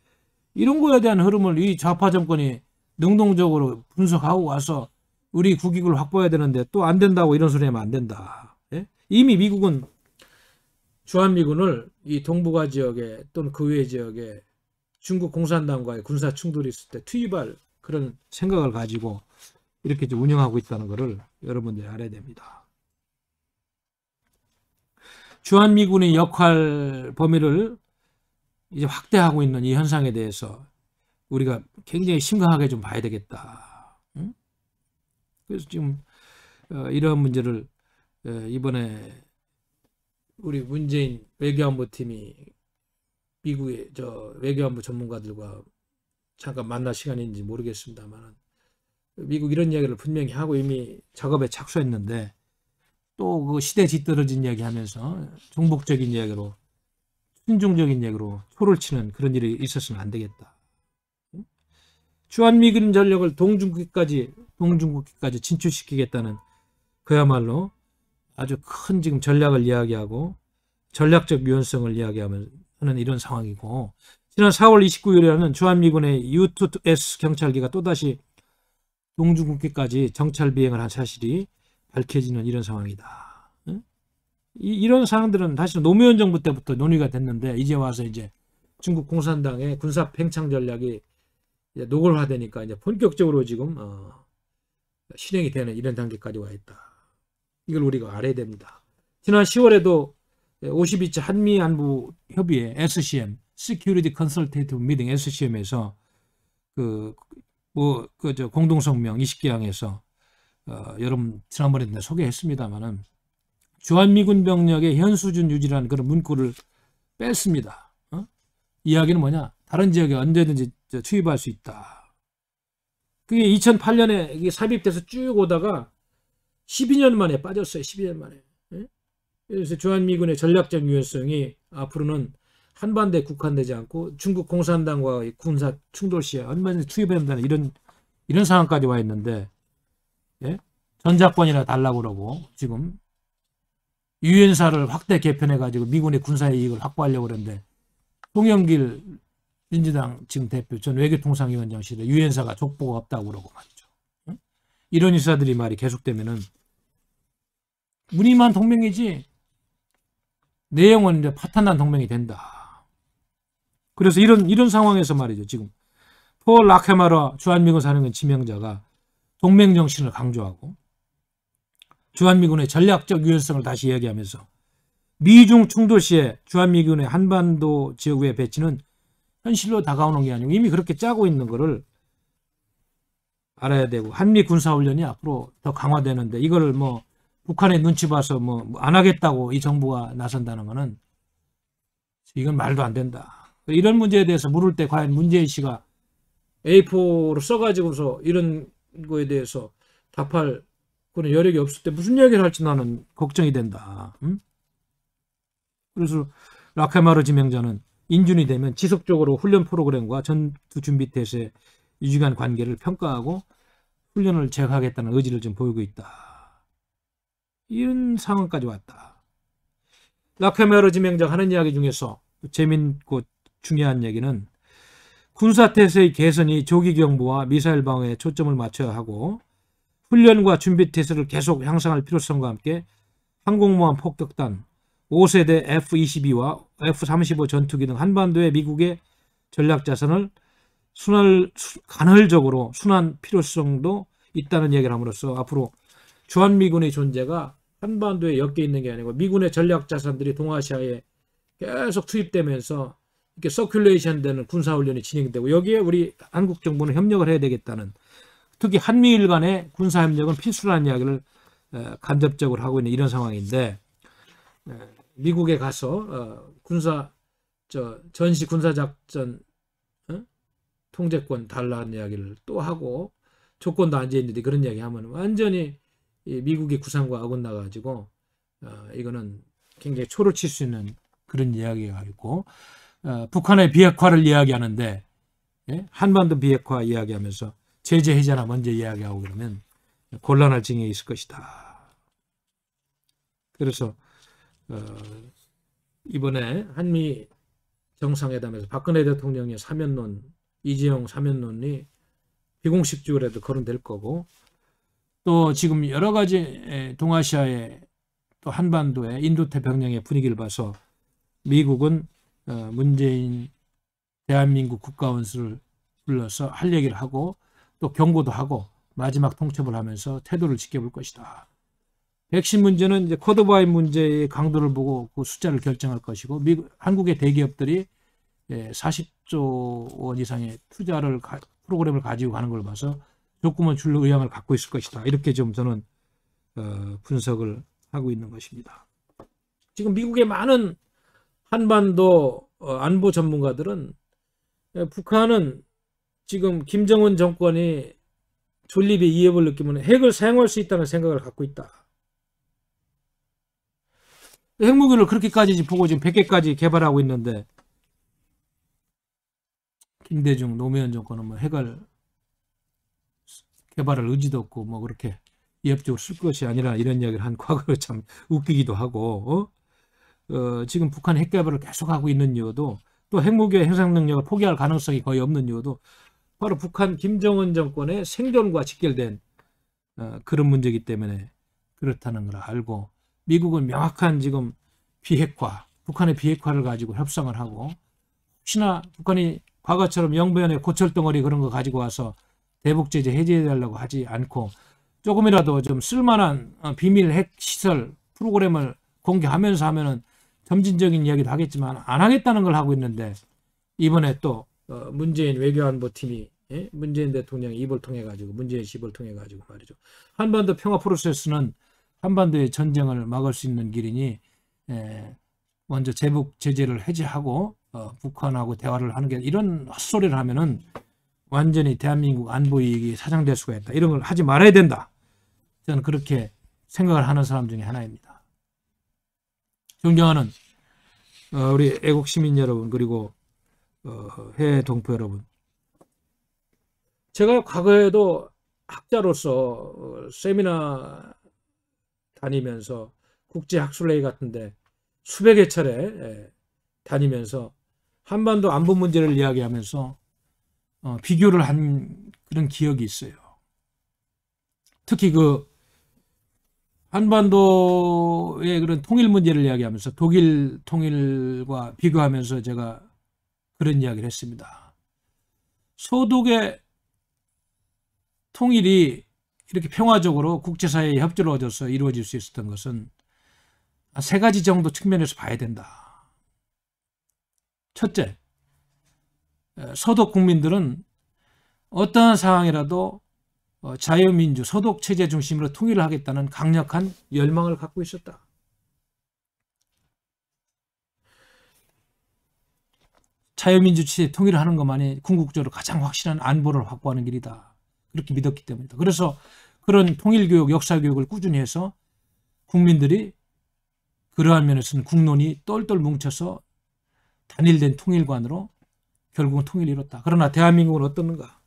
이런 거에 대한 흐름을 이 좌파 정권이 능동적으로 분석하고 와서 우리 국익을 확보해야 되는데 또 안 된다고 이런 소리 하면 안 된다. 예? 이미 미국은 주한미군을 이 동북아 지역에 또는 그 외 지역에 중국 공산당과의 군사 충돌이 있을 때 투입할 그런 생각을 가지고 이렇게 이제 운영하고 있다는 것을 여러분들이 알아야 됩니다. 주한미군의 역할 범위를 이제 확대하고 있는 이 현상에 대해서 우리가 굉장히 심각하게 좀 봐야 되겠다. 그래서 지금 어, 이런 문제를 어, 이번에 우리 문재인 외교안보 팀이 미국의 저 외교안보 전문가들과 잠깐 만날 시간인지 모르겠습니다만 미국 이런 이야기를 분명히 하고 이미 작업에 착수했는데 또 그 시대 뒤떨어진 이야기 하면서 종복적인 이야기로 순종적인 이야기로 초를 치는 그런 일이 있었으면안 되겠다. 주한미군 전력을 동중국까지 동중국까지 진출시키겠다는 그야말로 아주 큰 지금 전략을 이야기하고 전략적 유연성을 이야기하는 이런 상황이고 지난 4월 29일에는 주한미군의 U2S 경찰기가 또다시 동중 국기까지 정찰 비행을 한 사실이 밝혀지는 이런 상황이다. 응? 이, 런 사항들은 사실 노무현 정부 때부터 논의가 됐는데 이제 와서 이제 중국 공산당의 군사 팽창 전략이 노골화되니까 이제 본격적으로 지금 어, 실행이 되는 이런 단계까지 와 있다. 이걸 우리가 알아야 됩니다. 지난 10월에도 52차 한미 안보 협의회 SCM (Security Consultative Meeting) SCM에서 그 뭐그저 공동성명 20개항에서 어, 여러분 지난번에 소개했습니다마는 주한미군 병력의 현 수준 유지라는 그런 문구를 뺐습니다. 어? 이야기는 뭐냐? 다른 지역에 언제든지 투입할 수 있다. 그게 2008년에 삽입돼서 쭉 오다가 12년 만에 빠졌어요. 12년 만에. 예? 그래서 주한미군의 전략적 유연성이 앞으로는 한반도에 국한되지 않고 중국 공산당과의 군사 충돌 시에 얼마든지 투입해야 된다는 이런 이런 상황까지 와 있는데 예? 전작권이나 달라고 그러고 지금 유엔사를 확대 개편해 가지고 미군의 군사 이익을 확보하려고 그러는데 송영길 민주당 지금 대표 전 외교통상위원장실에 유엔사가 족보가 없다고 그러고 말이죠. 이런 인사들이 말이 계속되면은 무늬만 동맹이지 내용은 이제 파탄난 동맹이 된다. 그래서 이런 이런 상황에서 말이죠. 지금 폴 라케마라 주한미군 사령관 지명자가 동맹 정신을 강조하고 주한미군의 전략적 유연성을 다시 이야기하면서 미중 충돌 시에 주한미군의 한반도 지역의 배치는 현실로 다가오는 게 아니고 이미 그렇게 짜고 있는 거를 알아야 되고 한미 군사훈련이 앞으로 더 강화되는데 이걸 뭐 북한의 눈치 봐서 뭐안 뭐 하겠다고 이 정부가 나선다는 거는 이건 말도 안 된다. 이런 문제에 대해서 물을 때 과연 문재인 씨가 A4로 써가지고서 이런 거에 대해서 답할 그런 여력이 없을 때 무슨 이야기를 할지 나는 걱정이 된다. 응? 그래서 라카마르 지명자는 인준이 되면 지속적으로 훈련 프로그램과 전투 준비 태세 유지간 관계를 평가하고 훈련을 제거하겠다는 의지를 좀 보이고 있다. 이런 상황까지 왔다. 라카마르 지명자 하는 이야기 중에서 재밌고 중요한 얘기는 군사태세의 개선이 조기경보와 미사일 방어에 초점을 맞춰야 하고 훈련과 준비태세를 계속 향상할 필요성과 함께 항공모함 폭격단, 5세대 F-22와 F-35 전투기 등 한반도의 미국의 전략자산을 순환, 간헐적으로 순환 필요성도 있다는 얘기를 함으로써 앞으로 주한미군의 존재가 한반도에 엮여 있는 게 아니고 미군의 전략자산들이 동아시아에 계속 투입되면서 이렇게 서큘레이션 되는 군사훈련이 진행되고 여기에 우리 한국 정부는 협력을 해야 되겠다는 특히 한미일 간의 군사협력은 필수라는 이야기를 어, 간접적으로 하고 있는 이런 상황인데 어, 미국에 가서 어, 군사 저 전시 군사작전 어? 통제권 달라는 이야기를 또 하고 조건도 안지었는데 그런 이야기 하면 완전히 미국의 구상과 어긋나 가지고 어, 이거는 굉장히 초를 칠 수 있는 그런 이야기가 있고 어, 북한의 비핵화를 이야기하는데 예? 한반도 비핵화 이야기하면서 제재 해제나 먼저 이야기하고 그러면 곤란할 징에 있을 것이다. 그래서 어, 이번에 한미 정상회담에서 박근혜 대통령의 사면론, 이재용 사면론이 비공식적으로도 거론될 거고 또 지금 여러 가지 동아시아의 또 한반도의 인도태평양의 분위기를 봐서 미국은 어, 문재인 대한민국 국가원수를 불러서 할 얘기를 하고 또 경고도 하고 마지막 통첩을 하면서 태도를 지켜볼 것이다. 백신 문제는 이제 코드바인 문제의 강도를 보고 그 숫자를 결정할 것이고 미국, 한국의 대기업들이 40조 예, 원 이상의 투자를 가, 프로그램을 가지고 가는 걸 봐서 조금은 줄 의향을 갖고 있을 것이다. 이렇게 좀 저는 어, 분석을 하고 있는 것입니다. 지금 미국의 많은 한반도 어, 안보 전문가들은 예, 북한은 지금 김정은 정권이 존립의 이협을 느끼면 핵을 사용할 수 있다는 생각을 갖고 있다. 핵무기를 그렇게까지 보고 지금 100개까지 개발하고 있는데 김대중 노무현 정권은 뭐 핵을 개발을 의지도 없고 뭐 그렇게 이협적으로 쓸 것이 아니라 이런 이야기를 한 과거가 참 웃기기도 하고 어? 어, 지금 북한 핵 개발을 계속하고 있는 이유도 또 핵무기의 행상 능력을 포기할 가능성이 거의 없는 이유도 바로 북한 김정은 정권의 생존과 직결된 어, 그런 문제이기 때문에 그렇다는 걸 알고 미국은 명확한 지금 비핵화, 북한의 비핵화를 가지고 협상을 하고 혹시나 북한이 과거처럼 영변의 고철 덩어리 그런 거 가지고 와서 대북 제재 해제해달라고 하지 않고 조금이라도 좀 쓸만한 어, 비밀 핵 시설 프로그램을 공개하면서 하면은 점진적인 이야기도 하겠지만 안 하겠다는 걸 하고 있는데 이번에 또 어, 문재인 외교안보 팀이 예? 문재인 대통령 입을 통해 가지고 문재인 씨입을 통해 가지고 말이죠. 한반도 평화 프로세스는 한반도의 전쟁을 막을 수 있는 길이니 예, 먼저 제북 제재를 해제하고 어, 북한하고 대화를 하는 게 이런 헛소리를 하면은 완전히 대한민국 안보 이익이 사장될 수가 있다. 이런 걸 하지 말아야 된다. 저는 그렇게 생각을 하는 사람 중에 하나입니다. 존경하는 어, 우리 애국 시민 여러분 그리고 어, 해외 동포 여러분 제가 과거에도 학자로서 어, 세미나 다니면서 국제학술회의 같은데 수백여 차례 예, 다니면서 한반도 안보 문제를 이야기하면서 비교를 한 그런 기억이 있어요. 특히 그 한반도의 그런 통일 문제를 이야기하면서 독일 통일과 비교하면서 제가 그런 이야기를 했습니다. 소독의 통일이 이렇게 평화적으로 국제사회의 협조를 얻어서 이루어질 수 있었던 것은 세 가지 정도 측면에서 봐야 된다. 첫째, 어, 소독 국민들은 어떠한 상황이라도 어, 자유민주, 소독체제 중심으로 통일을 하겠다는 강력한 열망을 갖고 있었다. 자유민주 체제 통일을 하는 것만이 궁극적으로 가장 확실한 안보를 확보하는 길이다. 그렇게 믿었기 때문이다. 그래서 그런 통일교육, 역사교육을 꾸준히 해서 국민들이 그러한 면에서는 국론이 똘똘 뭉쳐서 단일된 통일관으로 결국은 통일을 이뤘다. 그러나 대한민국은 어떻는가?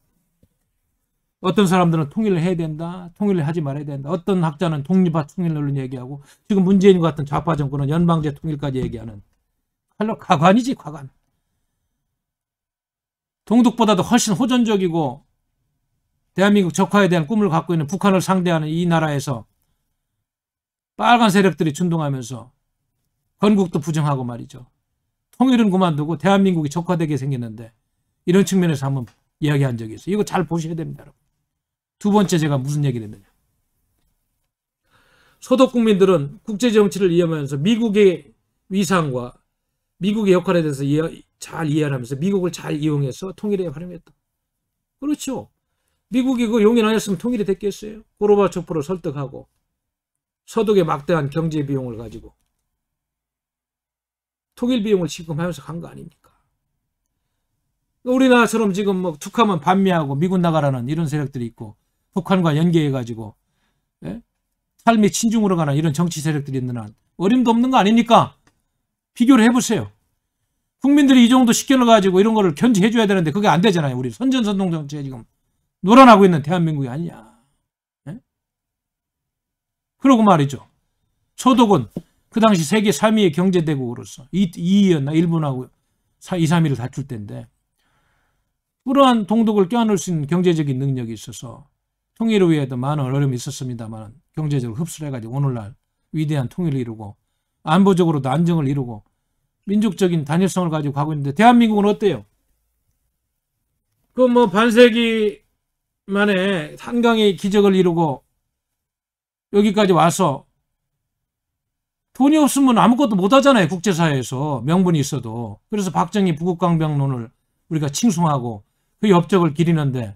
어떤 사람들은 통일을 해야 된다. 통일을 하지 말아야 된다. 어떤 학자는 독립화 통일을 론 얘기하고 지금 문재인 같은 좌파 정권은 연방제 통일까지 얘기하는 칼로 가관이지 가관. 동독보다도 훨씬 호전적이고 대한민국 적화에 대한 꿈을 갖고 있는 북한을 상대하는 이 나라에서 빨간 세력들이 준동하면서 건국도 부정하고 말이죠. 통일은 그만두고 대한민국이 적화되게 생겼는데 이런 측면에서 한번 이야기한 적이 있어요. 이거 잘 보셔야 됩니다. 여러분. 두 번째 제가 무슨 얘기를 했느냐. 소득 국민들은 국제 정치를 이해하면서 미국의 위상과 미국의 역할에 대해서 이해, 잘 이해하면서 미국을 잘 이용해서 통일에 활용했다. 그렇죠. 미국이 그 용인 안 했으면 통일이 됐겠어요. 고로바초프를 설득하고 소득의 막대한 경제 비용을 가지고 통일 비용을 지급하면서 간 거 아닙니까? 우리나라처럼 지금 뭐툭하만 반미하고 미국 나가라는 이런 세력들이 있고 북한과 연계해가지고 예? 삶의 친중으로 가는 이런 정치 세력들이 있는 한 어림도 없는 거 아닙니까? 비교를 해보세요. 국민들이 이 정도 식견을 가지고 이런 거를 견제해줘야 되는데 그게 안 되잖아요. 우리 선전선동 정치에 지금 놀아나고 있는 대한민국이 아니냐. 예? 그러고 말이죠. 소독은 그 당시 세계 3위의 경제대국으로서 2위였나 일본하고 2, 3위를 다툴 때인데 그러한 동독을 껴안을 수 있는 경제적인 능력이 있어서 통일을 위해도 많은 어려움이 있었습니다만 경제적으로 흡수를 해가지고 오늘날 위대한 통일을 이루고 안보적으로도 안정을 이루고 민족적인 단일성을 가지고 가고 있는데 대한민국은 어때요? 그 뭐 반세기 만에 한강의 기적을 이루고 여기까지 와서 돈이 없으면 아무것도 못하잖아요. 국제사회에서 명분이 있어도. 그래서 박정희 부국강병론을 우리가 칭송하고 그 업적을 기리는데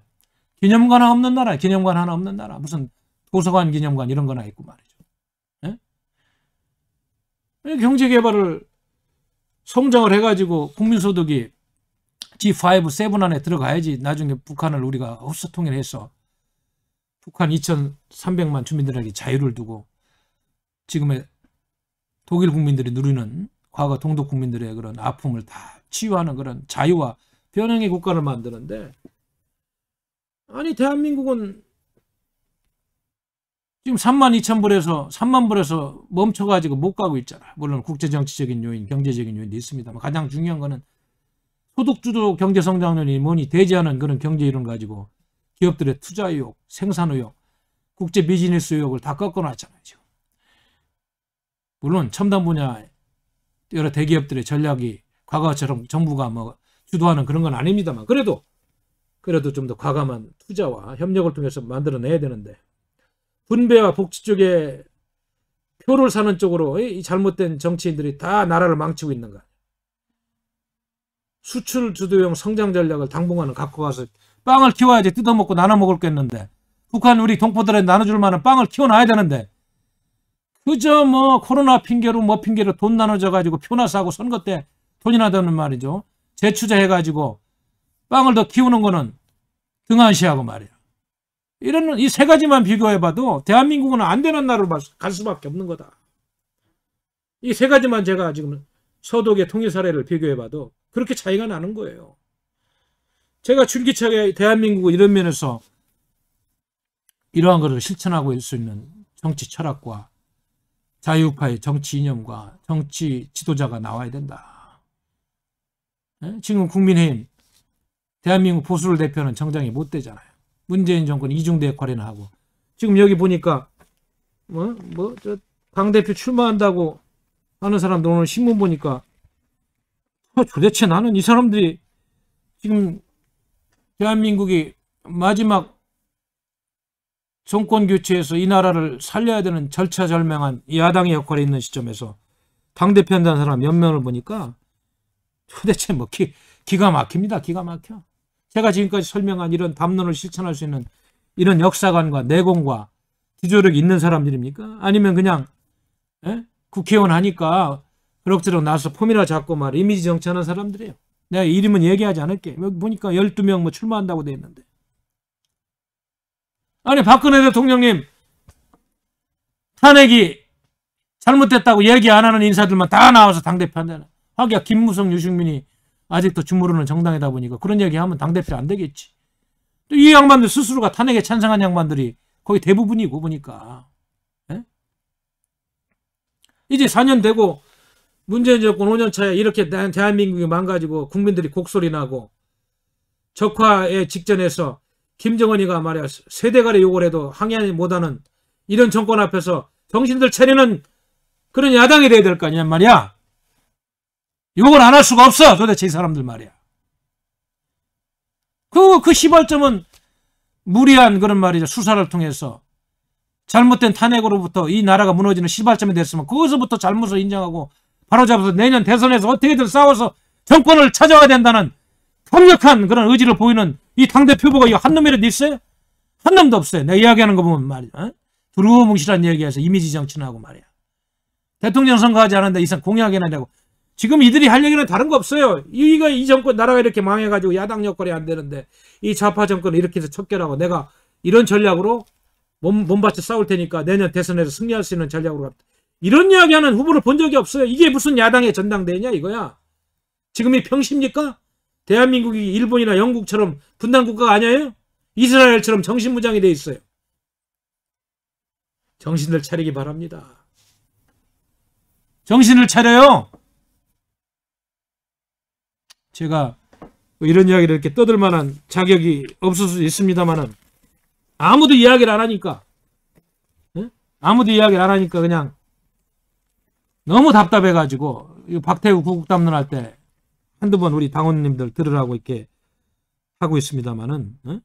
기념관 하나 없는 나라, 기념관 하나 없는 나라. 무슨 도서관 기념관 이런 거나 있고 말이죠. 예? 그러니까 경제개발을 성장을 해가지고 국민소득이 G5, 7 안에 들어가야지 나중에 북한을 우리가 호스통일해서 북한 2,300만 주민들에게 자유를 두고 지금의 독일 국민들이 누리는 과거 동독 국민들의 그런 아픔을 다 치유하는 그런 자유와 변형의 국가를 만드는데 아니 대한민국은 지금 3만 2천 불에서 3만 불에서 멈춰가지고 못 가고 있잖아요. 물론 국제 정치적인 요인, 경제적인 요인도 있습니다 뭐 가장 중요한 거는 소득주도 경제 성장률이 뭐니 대지하는 그런 경제 이론 가지고 기업들의 투자 의욕, 생산 의욕, 국제 비즈니스 의욕을 다 꺾어놨잖아요. 지금. 물론 첨단 분야 여러 대기업들의 전략이 과거처럼 정부가 뭐 주도하는 그런 건 아닙니다만 그래도 그래도 좀 더 과감한 투자와 협력을 통해서 만들어내야 되는데 분배와 복지 쪽에 표를 사는 쪽으로 이 잘못된 정치인들이 다 나라를 망치고 있는가. 수출 주도형 성장 전략을 당분간은 갖고 가서 빵을 키워야지 뜯어먹고 나눠 먹을겠는데 북한 우리 동포들에 나눠줄 만한 빵을 키워놔야 되는데 그저 뭐 코로나 핑계로 뭐 핑계로 돈나눠져 가지고 표나 사고 선거 때 돈이 나되는 말이죠. 재투자해 가지고 빵을 더 키우는 거는 등한시하고 말이야. 이런 이 세 가지만 비교해봐도 대한민국은 안 되는 나라로 갈 수밖에 없는 거다. 이 세 가지만 제가 지금 서독의 통일 사례를 비교해봐도 그렇게 차이가 나는 거예요. 제가 줄기차게 대한민국을 이런 면에서 이러한 것을 실천하고 있을 수 있는 정치 철학과 자유파의 정치 이념과 정치 지도자가 나와야 된다. 예? 지금 국민의힘 대한민국 보수를 대표하는 정당이 못 되잖아요. 문재인 정권 이중대 역할이나 하고 지금 여기 보니까 어? 뭐뭐강 대표 출마한다고 하는 사람들 오늘 신문 보니까 어, 도대체 나는 이 사람들이 지금 대한민국이 마지막 정권 교체에서 이 나라를 살려야 되는 절차절명한 야당의 역할이 있는 시점에서 당대표 한다는 사람 몇 명을 보니까 도대체 뭐 기, 기가 막힙니다. 기가 막혀. 제가 지금까지 설명한 이런 담론을 실천할 수 있는 이런 역사관과 내공과 기조력이 있는 사람들입니까? 아니면 그냥 에? 예? 국회의원 하니까 그럭저럭 나서 폼이라 잡고 말 이미지 정치하는 사람들이에요. 내가 이름은 얘기하지 않을게. 보니까 12명 뭐 출마한다고 돼 있는데. 아니 박근혜 대통령님 탄핵이 잘못됐다고 얘기 안 하는 인사들만 다 나와서 당대표 한다는. 하기야 김무성, 유승민이 아직도 주무르는 정당이다 보니까 그런 얘기하면 당대표 안 되겠지. 또 이 양반들 스스로가 탄핵에 찬성한 양반들이 거의 대부분이고 보니까. 에? 예? 이제 4년 되고 문재인 정권 5년 차에 이렇게 대한민국이 망가지고 국민들이 곡소리 나고 적화의 직전에서 김정은이가 말이야 세대간의 욕을 해도 항의하지 못하는 이런 정권 앞에서 정신들 차리는 그런 야당이 돼야 될 거 아니란 말이야. 욕을 안 할 수가 없어 도대체 이 사람들 말이야. 그, 그 시발점은 무리한 그런 말이죠. 수사를 통해서 잘못된 탄핵으로부터 이 나라가 무너지는 시발점이 됐으면 거기서부터 잘못을 인정하고 바로잡아서 내년 대선에서 어떻게든 싸워서 정권을 찾아와야 된다는 강력한 그런 의지를 보이는 이 당대표 부가이한 놈이라도 있어요? 한 놈도 없어요. 내가 이야기하는 거 보면 말이야. 어? 두루뭉실한 얘기해서 이미지 정치나 하고 말이야. 대통령 선거하지 않은데 이상 공약이나 내고 지금 이들이 할 얘기는 다른 거 없어요. 이거 이 정권 나라가 이렇게 망해가지고 야당 역할이안 되는데 이 좌파 정권 을 이렇게 해서 척결하고 내가 이런 전략으로 몸, 몸밭에 싸울 테니까 내년 대선에서 승리할 수 있는 전략으로 갑다 니 이런 이야기하는 후보를 본 적이 없어요. 이게 무슨 야당의 전당대회냐 이거야. 지금이 평시입니까? 대한민국이 일본이나 영국처럼 분단 국가가 아니에요? 이스라엘처럼 정신무장이 돼 있어요. 정신을 차리기 바랍니다. 정신을 차려요. 제가 뭐 이런 이야기를 이렇게 떠들 만한 자격이 없을 수 있습니다만은 아무도 이야기를 안 하니까 네? 아무도 이야기를 안 하니까 그냥 너무 답답해가지고 박태우 구국담론 할 때 한두 번 우리 당원님들 들으라고 이렇게 하고 있습니다만은 네? 예?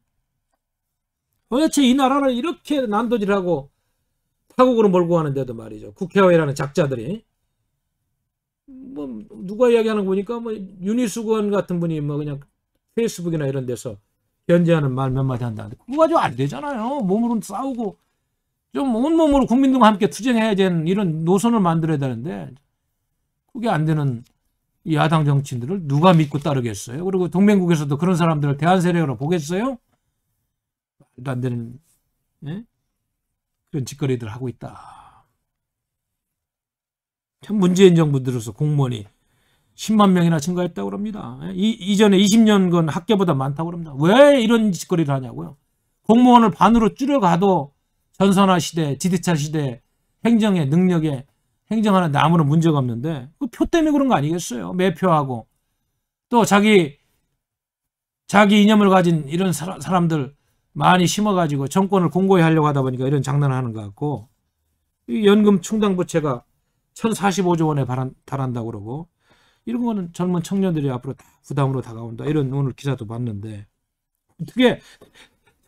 도대체 이 나라를 이렇게 난도질하고 타국으로 몰고 가는데도 말이죠. 국회의원이라는 작자들이 뭐 누가 이야기하는 거 보니까 뭐 윤희수건 같은 분이 뭐 그냥 페이스북이나 이런 데서 견제하는 말 몇 마디 한다는데 그거 가지고 안 되잖아요. 몸으로 싸우고 좀 온몸으로 국민들과 함께 투쟁해야 되는 이런 노선을 만들어야 되는데 그게 안 되는 야당 정치인들을 누가 믿고 따르겠어요? 그리고 동맹국에서도 그런 사람들을 대한 세력으로 보겠어요? 말도 안 되는 예? 그런 짓거리들 하고 있다. 참 문재인 정부 들어서 공무원이 10만 명이나 증가했다고 그럽니다. 이, 이전에 20년간 학교보다 많다고 그럽니다. 왜 이런 짓거리를 하냐고요. 공무원을 반으로 줄여가도 전선화 시대, 지대차 시대, 행정의 능력에 행정하는 나무는 문제가 없는데 그 표 때문에 그런 거 아니겠어요. 매표하고 또 자기 자기 이념을 가진 이런 사 사람들 많이 심어가지고 정권을 공고히 하려고 하다 보니까 이런 장난을 하는 것 같고 연금 충당부채가 1045조 원에 달한다고 그러고 이런 거는 젊은 청년들이 앞으로 다 부담으로 다가온다. 이런 오늘 기사도 봤는데 어떻게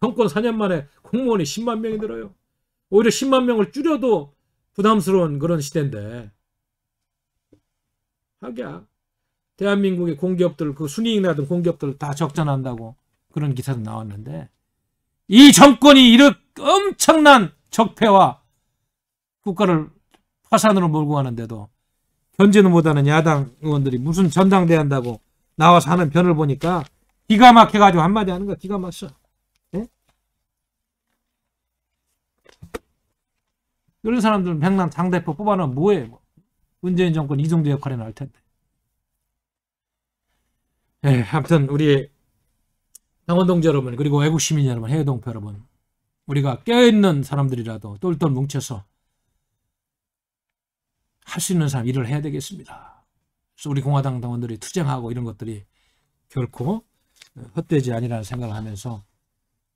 정권 4년 만에 공무원이 10만 명이 늘어요. 오히려 10만 명을 줄여도 부담스러운 그런 시대인데 하기야 대한민국의 공기업들 그 순이익 나던 공기업들 다 적자난다고 그런 기사도 나왔는데 이 정권이 이렇게 엄청난 적폐와 국가를 파산으로 몰고 가는데도 견제는 못하는 야당 의원들이 무슨 전당대 한다고 나와서 하는 변을 보니까 기가 막혀가지고 한마디 하는 거야. 기가 막혀. 예? 이런 사람들은 백남 당대표 뽑아놓으면 뭐해. 뭐. 문재인 정권 이정도 역할이 나올 텐데. 예, 아무튼 우리 당원 동지 여러분 그리고 외국 시민 여러분 해외 동포 여러분 우리가 깨어있는 사람들이라도 똘똘 뭉쳐서 할수 있는 사람 일을 해야 되겠습니다. 그래서 우리 공화당 당원들이 투쟁하고 이런 것들이 결코 헛되지 아니라는 생각을 하면서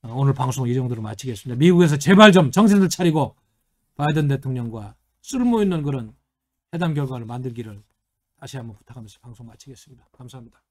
어, 오늘 방송을 이 정도로 마치겠습니다. 미국에서 제발 좀 정신을 차리고 바이든 대통령과 쓸모있는 그런 해당 결과를 만들기를 다시 한번 부탁하면서 방송 마치겠습니다. 감사합니다.